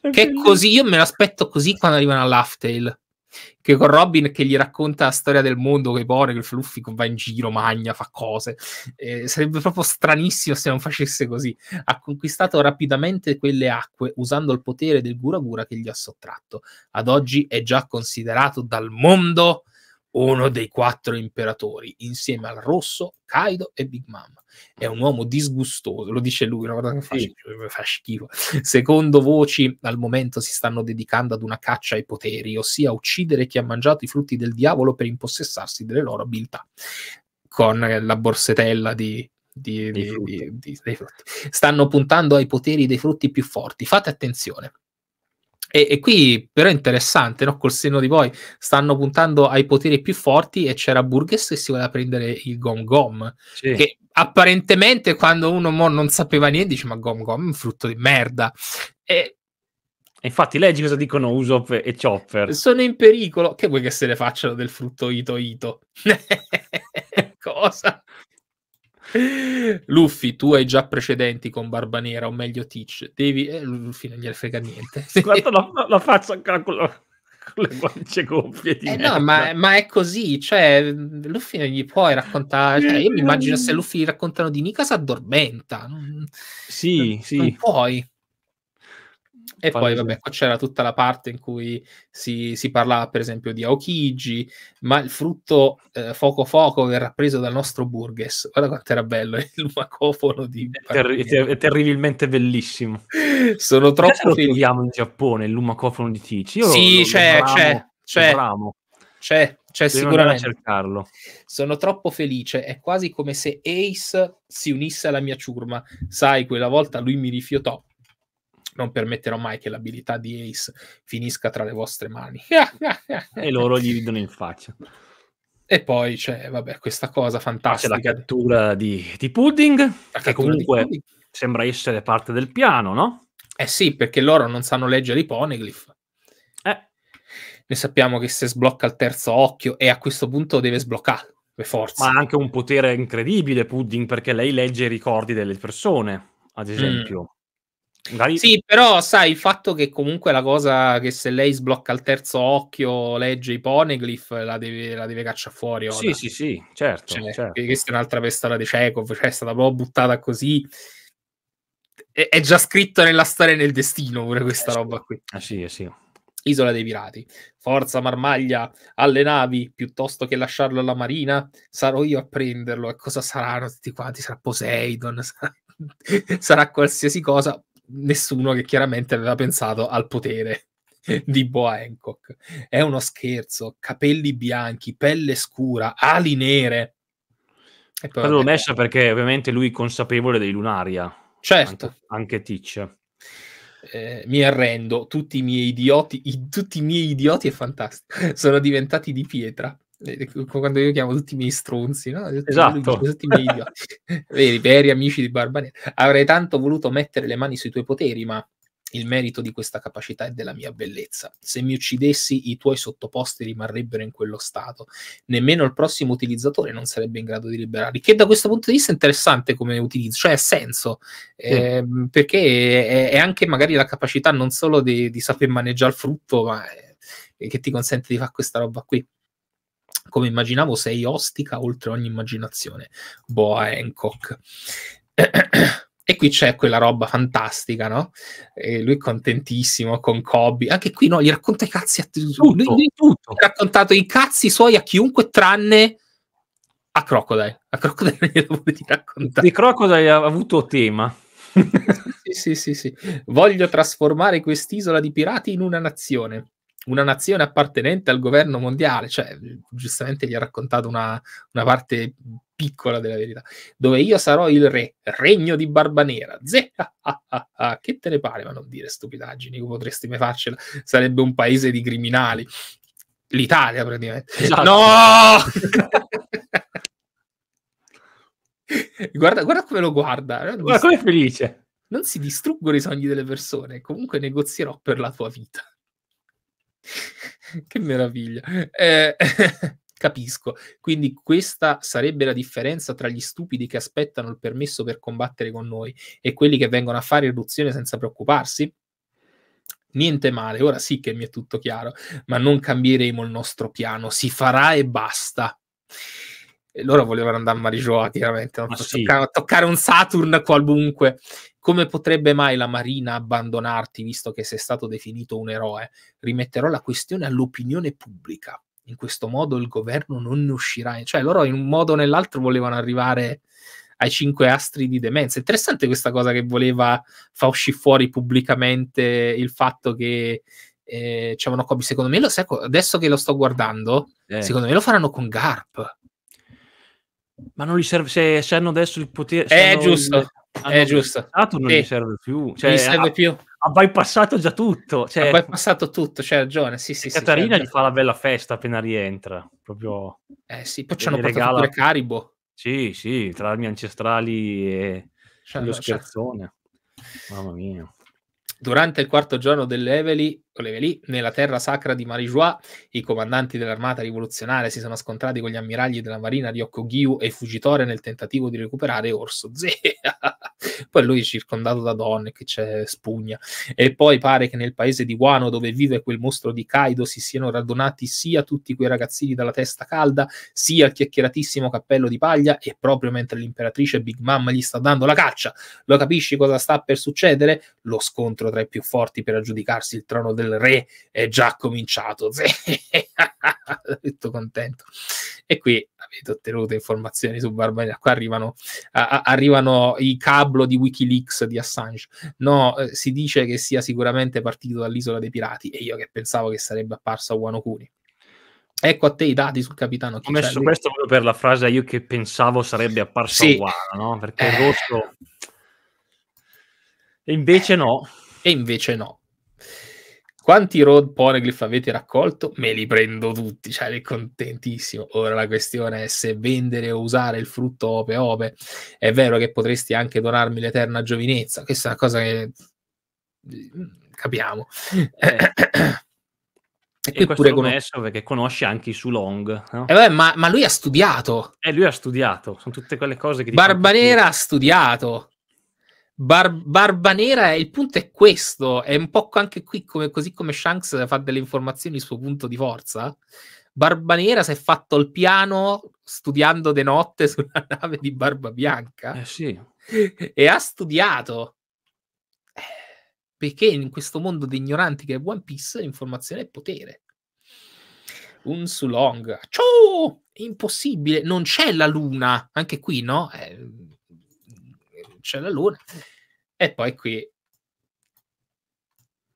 Speaker 3: è che bellissimo. così
Speaker 1: io me l'aspetto così quando arrivano all'Aftail che con Robin che gli racconta la storia del mondo che pone, che Fluffy va in giro, magna, fa cose. Eh, sarebbe proprio stranissimo se non facesse così. Ha conquistato rapidamente quelle acque usando il potere del Gura Gura che gli ha sottratto. Ad oggi è già considerato dal mondo uno dei quattro imperatori, insieme al rosso, Kaido e Big Mom. È un uomo disgustoso, lo dice lui, no? guarda che fa, eh, sì. Cioè, fa schifo. Secondo voci, al momento si stanno dedicando ad una caccia ai poteri, ossia uccidere chi ha mangiato i frutti del diavolo per impossessarsi delle loro abilità. Con la borsetella di, di, dei, di, frutti. dei Stanno puntando ai poteri dei frutti più forti. Fate attenzione e, e, qui però è interessante, no? col senno di poi stanno puntando ai poteri più forti e c'era Burgess che si voleva prendere il Gom Gom, sì. che apparentemente quando uno non sapeva niente dice ma Gom Gom è un frutto di merda. E, Infatti, leggi cosa dicono Usopp e Chopper. Sono in pericolo. Che vuoi che se ne facciano del frutto Ito Ito? cosa? Luffy, tu hai già precedenti con Barba Nera, o meglio Teach. Devi... Eh, Luffy non gliene frega niente. Guarda la, la, la faccia ancora con, la, con le guance gonfie eh no, ma, ma, è così, cioè Luffy non gli puoi raccontare cioè, io mi immagino se Luffy gli raccontano di Nika si addormenta sì, non, sì. non puoi e poi, vabbè, qua c'era tutta la parte in cui si, si parlava, per esempio, di Aokiji, ma il frutto eh, fuoco foco verrà preso dal nostro Burgess. Guarda quanto era bello il lumacofono di... È,
Speaker 2: terri- è terribilmente bellissimo.
Speaker 1: Sono troppo... Perché lo
Speaker 2: troviamo in Giappone, il l'umacofono di Tici? Io sì, lo, c'è, lo c'è, c'è, lo c'è,
Speaker 1: c'è Devo sicuramente.
Speaker 2: cercarlo.
Speaker 1: Sono troppo felice, è quasi come se Ace si unisse alla mia ciurma. Sai, quella volta lui mi rifiutò non permetterò mai che l'abilità di Ace finisca tra le vostre mani.
Speaker 3: e loro
Speaker 1: gli ridono in faccia. E poi c'è, cioè, vabbè, questa cosa fantastica. C'è la cattura di, di Pudding, la che comunque pudding. sembra essere parte del piano, no? Eh sì, perché loro non sanno leggere i poneglyph. Eh. Ne sappiamo che se sblocca il terzo occhio
Speaker 2: e a questo punto deve sbloccare per forza. Ma ha anche un potere incredibile Pudding perché lei legge i ricordi delle persone, ad mm. esempio. Mm. Magari... Sì, però sai il fatto
Speaker 1: che comunque la cosa che se lei sblocca il terzo occhio, legge i poneglyph, la deve, la deve cacciare fuori. Oda. Sì, sì, sì, certo, cioè, certo. Questa è un'altra pestata di Chekhov, cioè è stata proprio buttata così. È, è già scritto nella storia e nel destino pure eh questa eh, roba qui. Ah, sì, eh sì. Isola dei pirati. Forza Marmaglia, alle navi, piuttosto che lasciarlo alla marina, sarò io a prenderlo. E cosa saranno tutti quanti? Sarà Poseidon, sarà, sarà qualsiasi cosa, nessuno che chiaramente aveva pensato al potere di Boa Hancock. È uno scherzo, capelli bianchi, pelle scura, ali nere. Poi, l'ho
Speaker 2: messa perché ovviamente lui è consapevole dei Lunaria. Ah. Certo. Anche, anche Ticcia.
Speaker 1: Eh, mi arrendo, tutti i miei idioti, i, tutti i miei idioti è fantastico, sono diventati di pietra. Eh, eh, quando io chiamo tutti i miei stronzi, no? esatto. tutti i miei esatto. veri, veri amici di Barbanera. Avrei tanto voluto mettere le mani sui tuoi poteri, ma il merito di questa capacità è della mia bellezza. Se mi uccidessi, i tuoi sottoposti rimarrebbero in quello stato. Nemmeno il prossimo utilizzatore non sarebbe in grado di liberarli. Che da questo punto di vista è interessante come utilizzo, cioè ha senso, eh, perché è, è, anche magari la capacità non solo di, di saper maneggiare il frutto, ma è, è che ti consente di fare questa roba qui come immaginavo, sei ostica oltre ogni immaginazione. Boa Hancock. E qui c'è quella roba fantastica, no? E lui contentissimo con Kobe. Anche qui no, gli racconta i cazzi a tutto. Lui, lui tutto. Ha raccontato i cazzi suoi a chiunque tranne a Crocodile. A Crocodile gli dovuti raccontare. Di Crocodile ha avuto tema. sì, sì, sì, sì. Voglio trasformare quest'isola di pirati in una nazione una nazione appartenente al governo mondiale, cioè giustamente gli ha raccontato una, una parte piccola della verità, dove io sarò il re, regno di Barbanera, ze, ah, ah, ah, ah, che te ne pare, ma non dire stupidaggini, potresti mai farcela, sarebbe un paese di criminali, l'Italia praticamente. Esatto. No! guarda, guarda, come lo guarda. Guarda come è felice. Non si distruggono i sogni delle persone, comunque negozierò per la tua vita. che meraviglia. Eh, capisco. Quindi questa sarebbe la differenza tra gli stupidi che aspettano il permesso per combattere con noi e quelli che vengono a fare irruzione senza preoccuparsi? Niente male, ora sì che mi è tutto chiaro, ma non cambieremo il nostro piano, si farà e basta. E loro volevano andare a Marijoa, chiaramente, a, sì. toccare, toccare un Saturn qualunque. Come potrebbe mai la Marina abbandonarti visto che sei stato definito un eroe? Rimetterò la questione all'opinione pubblica. In questo modo il governo non ne uscirà. Cioè, loro in un modo o nell'altro volevano arrivare ai cinque astri di demenza. Interessante questa cosa che voleva far uscire fuori pubblicamente il fatto che eh, c'è una Secondo me, lo sai, adesso che lo sto guardando, eh. secondo me
Speaker 2: lo faranno con Garp. Ma non gli serve se, se hanno adesso il potere. Eh, giusto. Il, hanno ah, eh, è giusto. Non sì. gli serve più. Cioè, gli serve ha, più. Ha bypassato già tutto. Cioè, ha bypassato tutto, c'è ragione. Sì, sì, Catarina sì, certo. gli fa la bella festa appena rientra. Proprio... Eh sì, poi ci hanno portato pure Caribo. Sì, sì, tra armi ancestrali e c'è, lo scherzone. Mamma mia. Durante il quarto giorno
Speaker 1: dell'Eveli quelle lì, nella terra sacra di Marijois, i comandanti dell'armata rivoluzionaria si sono scontrati con gli ammiragli della marina Ryoko Gyu e Fugitore nel tentativo di recuperare Orso Zea. poi lui è circondato da donne, che c'è spugna. E poi pare che nel paese di Wano, dove vive quel mostro di Kaido, si siano radunati sia tutti quei ragazzini dalla testa calda, sia il chiacchieratissimo cappello di paglia, e proprio mentre l'imperatrice Big Mom gli sta dando la caccia. Lo capisci cosa sta per succedere? Lo scontro tra i più forti per aggiudicarsi il trono del del re è già cominciato. Tutto contento. E qui avete ottenuto informazioni su Barbagia. Qua arrivano, a, arrivano i cablo di Wikileaks di Assange. No, eh, si dice che sia sicuramente partito dall'isola dei pirati e io che pensavo che sarebbe apparso a Wanokuni. Ecco a te i dati sul capitano. Ho messo questo
Speaker 2: proprio per la frase io che pensavo sarebbe apparso sì. a Wano, no? Perché il eh. rosso... E invece no. E invece no.
Speaker 1: Quanti road poneglyph avete raccolto? Me li prendo tutti, cioè è contentissimo. Ora la questione è se vendere o usare il frutto ope ope. È vero che potresti anche donarmi l'eterna giovinezza, questa è una cosa che mm, capiamo. Eh.
Speaker 2: E, e questo pure con... messo perché conosce anche i Sulong. No? Eh beh, ma, ma, lui ha studiato. Eh, lui ha studiato. Sono tutte quelle cose che... Barbanera ha
Speaker 1: studiato. Bar- barba nera, il punto è questo, è un po' anche qui come, così come Shanks fa delle informazioni il suo punto di forza. Barba nera si è fatto il piano studiando de notte sulla nave di Barba Bianca. Eh sì. E ha studiato. Perché in questo mondo di ignoranti che è One Piece l'informazione è potere. Un Sulong. Ciao! Impossibile, non c'è la luna. Anche qui, no? Eh, c'è la luna. E poi qui,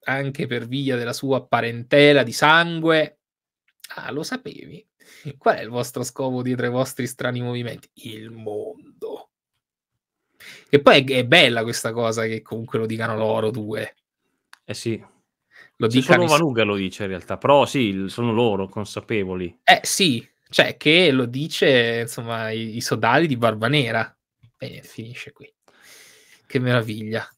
Speaker 1: anche per via della sua parentela di sangue, ah, lo sapevi? Qual è il vostro scopo dietro i vostri strani movimenti? Il mondo. E poi è, è bella questa cosa che comunque lo dicano loro due. Eh sì,
Speaker 2: lo cioè, dicano... Solo Valuga lo dice in realtà, però sì, sono loro consapevoli.
Speaker 1: Eh sì, cioè che lo dice insomma i, i sodali di Barba Nera. Bene, finisce qui che meraviglia.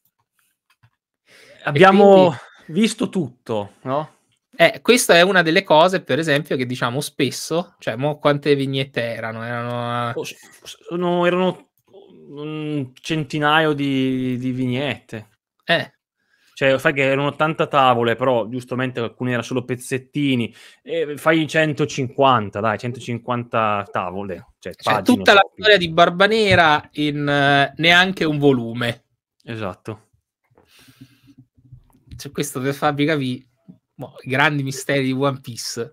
Speaker 2: Abbiamo quindi, visto tutto,
Speaker 1: no? Eh, questa è una delle cose, per esempio, che diciamo spesso, cioè,
Speaker 2: mo quante vignette erano? Erano, eh, oh, sono, erano un centinaio di, di vignette. Eh, cioè fai che erano 80 tavole, però giustamente alcune erano solo pezzettini, e fai 150, dai, 150 tavole. Cioè, cioè pagine, tutta so. la storia di Barbanera in uh,
Speaker 1: neanche un volume. Esatto. C'è questo per farvi
Speaker 2: capire boh, i grandi misteri di One Piece.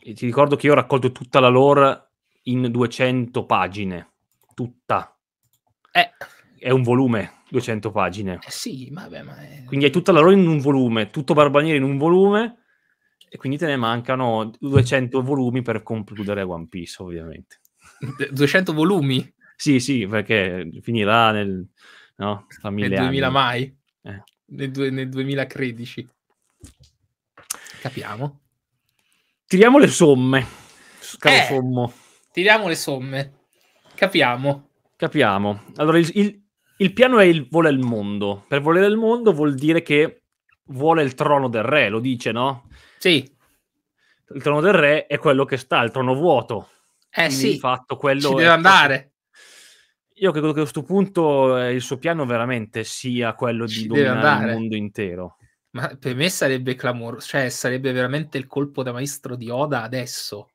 Speaker 2: E ti ricordo che io ho raccolto tutta la lore in 200 pagine. Tutta. Eh. È un volume, 200 pagine. Eh sì, vabbè, ma... È... Quindi hai tutta la lore in un volume, tutto Barbanieri in un volume, e quindi te ne mancano 200 volumi per concludere One Piece, ovviamente. 200 volumi? Sì, sì, perché finirà nel no? Tra nel 2000 anni.
Speaker 1: mai? Eh. Nel, du- nel 2013.
Speaker 2: Capiamo. Tiriamo le somme, caro eh, sommo. Tiriamo le somme. Capiamo. Capiamo. Allora, il, il, il piano è il vuole il mondo. Per volere il mondo vuol dire che vuole il trono del re, lo dice, no? Sì. Il trono del re è quello che sta, il trono vuoto.
Speaker 1: Eh Quindi, sì. Fatto quello Ci deve andare.
Speaker 2: Io credo che a questo punto eh, il suo piano veramente sia quello Ci di dominare il mondo intero. Ma per
Speaker 1: me sarebbe clamoroso, cioè sarebbe veramente il colpo da maestro di Oda adesso.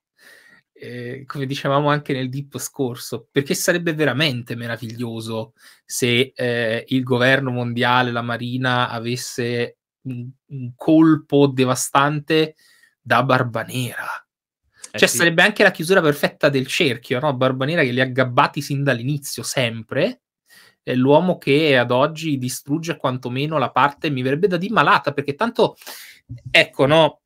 Speaker 1: Eh, come dicevamo anche nel dip scorso, perché sarebbe veramente meraviglioso se eh, il governo mondiale, la marina, avesse un, un colpo devastante da barba nera. Eh cioè, sì. sarebbe anche la chiusura perfetta del cerchio, no? Barbanera che li ha gabbati sin dall'inizio, sempre. È l'uomo che ad oggi distrugge quantomeno la parte, mi verrebbe da dire, malata, perché tanto, ecco, no?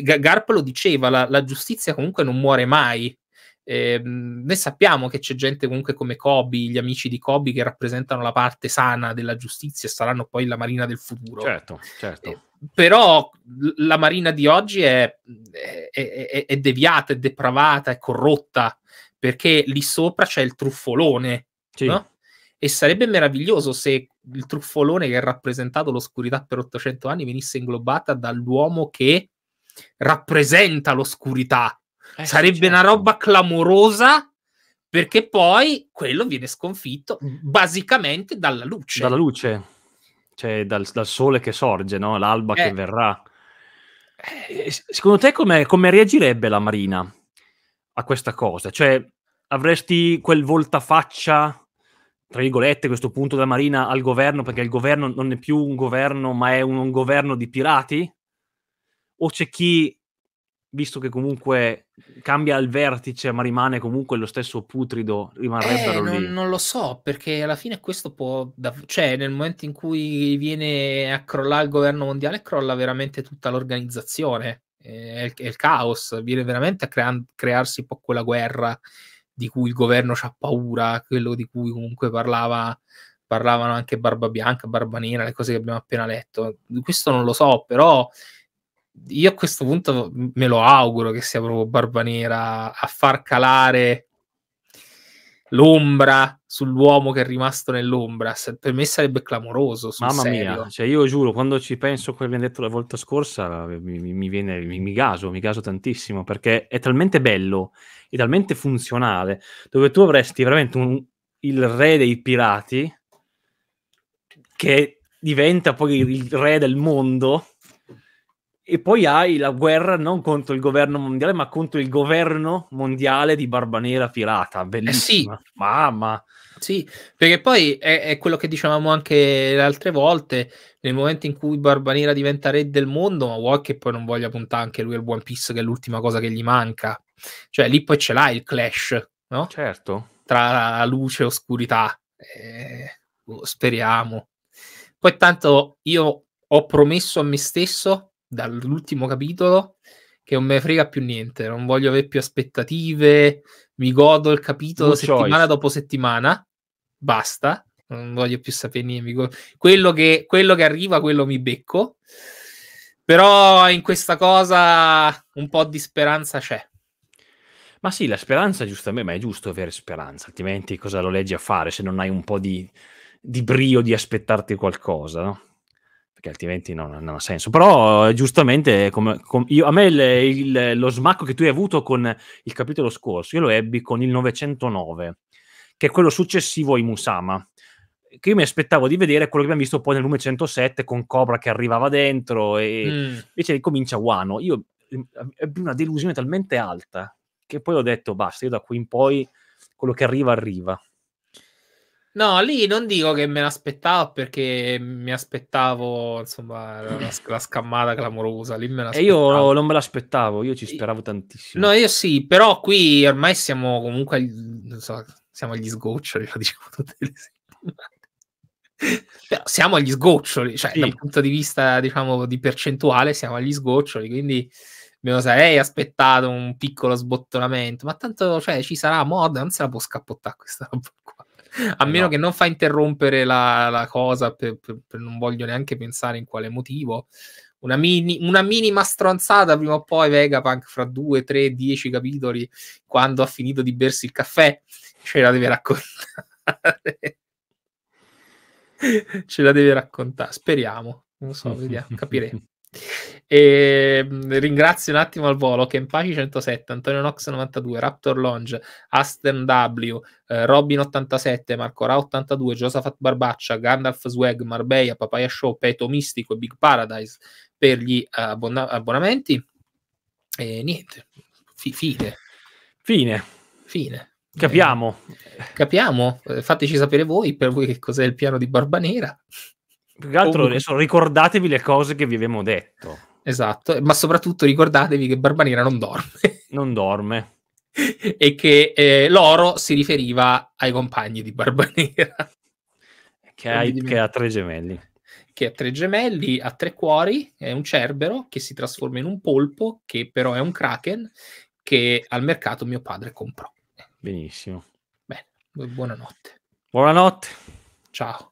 Speaker 1: Garp lo diceva, la, la giustizia comunque non muore mai, eh, noi sappiamo che c'è gente comunque come Kobe, gli amici di Kobe che rappresentano la parte sana della giustizia e saranno poi la marina del futuro. Certo, certo. Eh, però la marina di oggi è, è, è, è, deviata, è depravata, è corrotta, perché lì sopra c'è il truffolone, sì. no? E sarebbe meraviglioso se il truffolone che ha rappresentato l'oscurità per 800 anni venisse inglobata dall'uomo che rappresenta l'oscurità eh, Sarebbe certo. una roba clamorosa perché poi quello viene sconfitto mm, mm. basicamente dalla luce.
Speaker 2: Dalla luce, cioè dal, dal sole che sorge, no? l'alba eh. che verrà. Eh. Eh, secondo te come, come reagirebbe la Marina a questa cosa? Cioè avresti quel voltafaccia, tra virgolette, questo punto della Marina al governo, perché il governo non è più un governo, ma è un, un governo di pirati? O c'è chi visto che comunque cambia il vertice, ma rimane comunque lo stesso putrido, rimarrebbero eh, non,
Speaker 1: non, lo so, perché alla fine questo può... Dav- cioè, nel momento in cui viene a crollare il governo mondiale, crolla veramente tutta l'organizzazione. è, il, è il, caos, viene veramente a crea- crearsi un po' quella guerra di cui il governo ha paura, quello di cui comunque parlava parlavano anche Barba Bianca, Barba Nera, le cose che abbiamo appena letto. Questo non lo so, però io a questo punto me lo auguro che sia proprio Barbanera a far calare l'ombra sull'uomo che è rimasto nell'ombra. Per me sarebbe clamoroso. Mamma serio. mia, cioè
Speaker 2: io giuro, quando ci penso a quello che abbiamo detto la volta scorsa, mi, mi viene, mi, mi, gaso, mi gaso tantissimo perché è talmente bello e talmente funzionale, dove tu avresti veramente un, il re dei pirati che diventa poi il re del mondo e poi hai la guerra non contro il governo mondiale, ma contro il governo mondiale di Barbanera Pirata. Bellissima. Eh sì. Mamma. Sì, perché poi
Speaker 1: è, è, quello che dicevamo anche le altre volte, nel momento in cui Barbanera diventa re del mondo, ma vuoi che poi non voglia puntare anche lui al One Piece, che è l'ultima cosa che gli manca. Cioè lì poi ce l'ha il clash, no? Certo. Tra luce e oscurità. Eh, boh, speriamo. Poi tanto io ho promesso a me stesso dall'ultimo capitolo che non me frega più niente, non voglio avere più aspettative, mi godo il capitolo Good settimana choice. dopo settimana, basta, non voglio più sapere niente, quello che, quello che arriva, quello mi becco,
Speaker 2: però in questa cosa un po' di speranza c'è. Ma sì, la speranza giustamente, ma è giusto avere speranza, altrimenti cosa lo leggi a fare se non hai un po' di, di brio di aspettarti qualcosa, no? perché altrimenti non, non ha senso. Però eh, giustamente, com, com, io, a me il, il, lo smacco che tu hai avuto con il capitolo scorso, io lo ebbi con il 909, che è quello successivo ai Musama, che io mi aspettavo di vedere quello che abbiamo visto poi nel 907 con Cobra che arrivava dentro e mm. invece ricomincia Wano. Io ebbi mm, una delusione talmente alta che poi ho detto basta, io da qui in poi quello che arriva arriva.
Speaker 1: No, lì non dico che me l'aspettavo perché mi aspettavo insomma la, la scammata
Speaker 2: clamorosa. Lì me e io non me l'aspettavo, io ci speravo tantissimo. No, io sì, però
Speaker 1: qui ormai siamo comunque agli, so, siamo agli sgoccioli, lo diciamo tutte le settimane. Cioè, siamo agli sgoccioli, cioè sì. dal punto di vista diciamo di percentuale siamo agli sgoccioli, quindi me lo sarei aspettato un piccolo sbottonamento, ma tanto cioè, ci sarà moda, non se la può scappottare questa roba qua a eh, meno no. che non fa interrompere la, la cosa, per, per, per non voglio neanche pensare in quale motivo. Una, mini, una, minima stronzata prima o poi Vegapunk fra 2, 3, 10 capitoli quando ha finito di bersi il caffè ce la deve raccontare ce la deve raccontare speriamo non so, vediamo, capiremo e mm, ringrazio un attimo al volo Kenpachi 107, Antonio Nox 92, Raptor Longe, Asten W, eh, Robin 87, Marco Ra 82, Josephat Barbaccia, Gandalf Swag, Marbella, Papaya Show, Peto Mistico e Big Paradise per gli eh, abbon- abbonamenti. E niente, fi- fine. Fine. Fine. Capiamo. Eh, capiamo, fateci sapere voi per voi che cos'è il piano di Barbanera. Più che altro adesso ricordatevi le cose che vi abbiamo detto. Esatto, ma soprattutto ricordatevi che Barbanera non dorme. non dorme. e che eh, l'oro si riferiva ai compagni di Barbanera. Che, hai, che ha tre gemelli. Che ha tre gemelli, ha tre cuori, è un cerbero che si trasforma in un polpo, che però è un kraken, che al mercato mio padre comprò. Benissimo. Bene, buonanotte. Buonanotte.
Speaker 3: Ciao.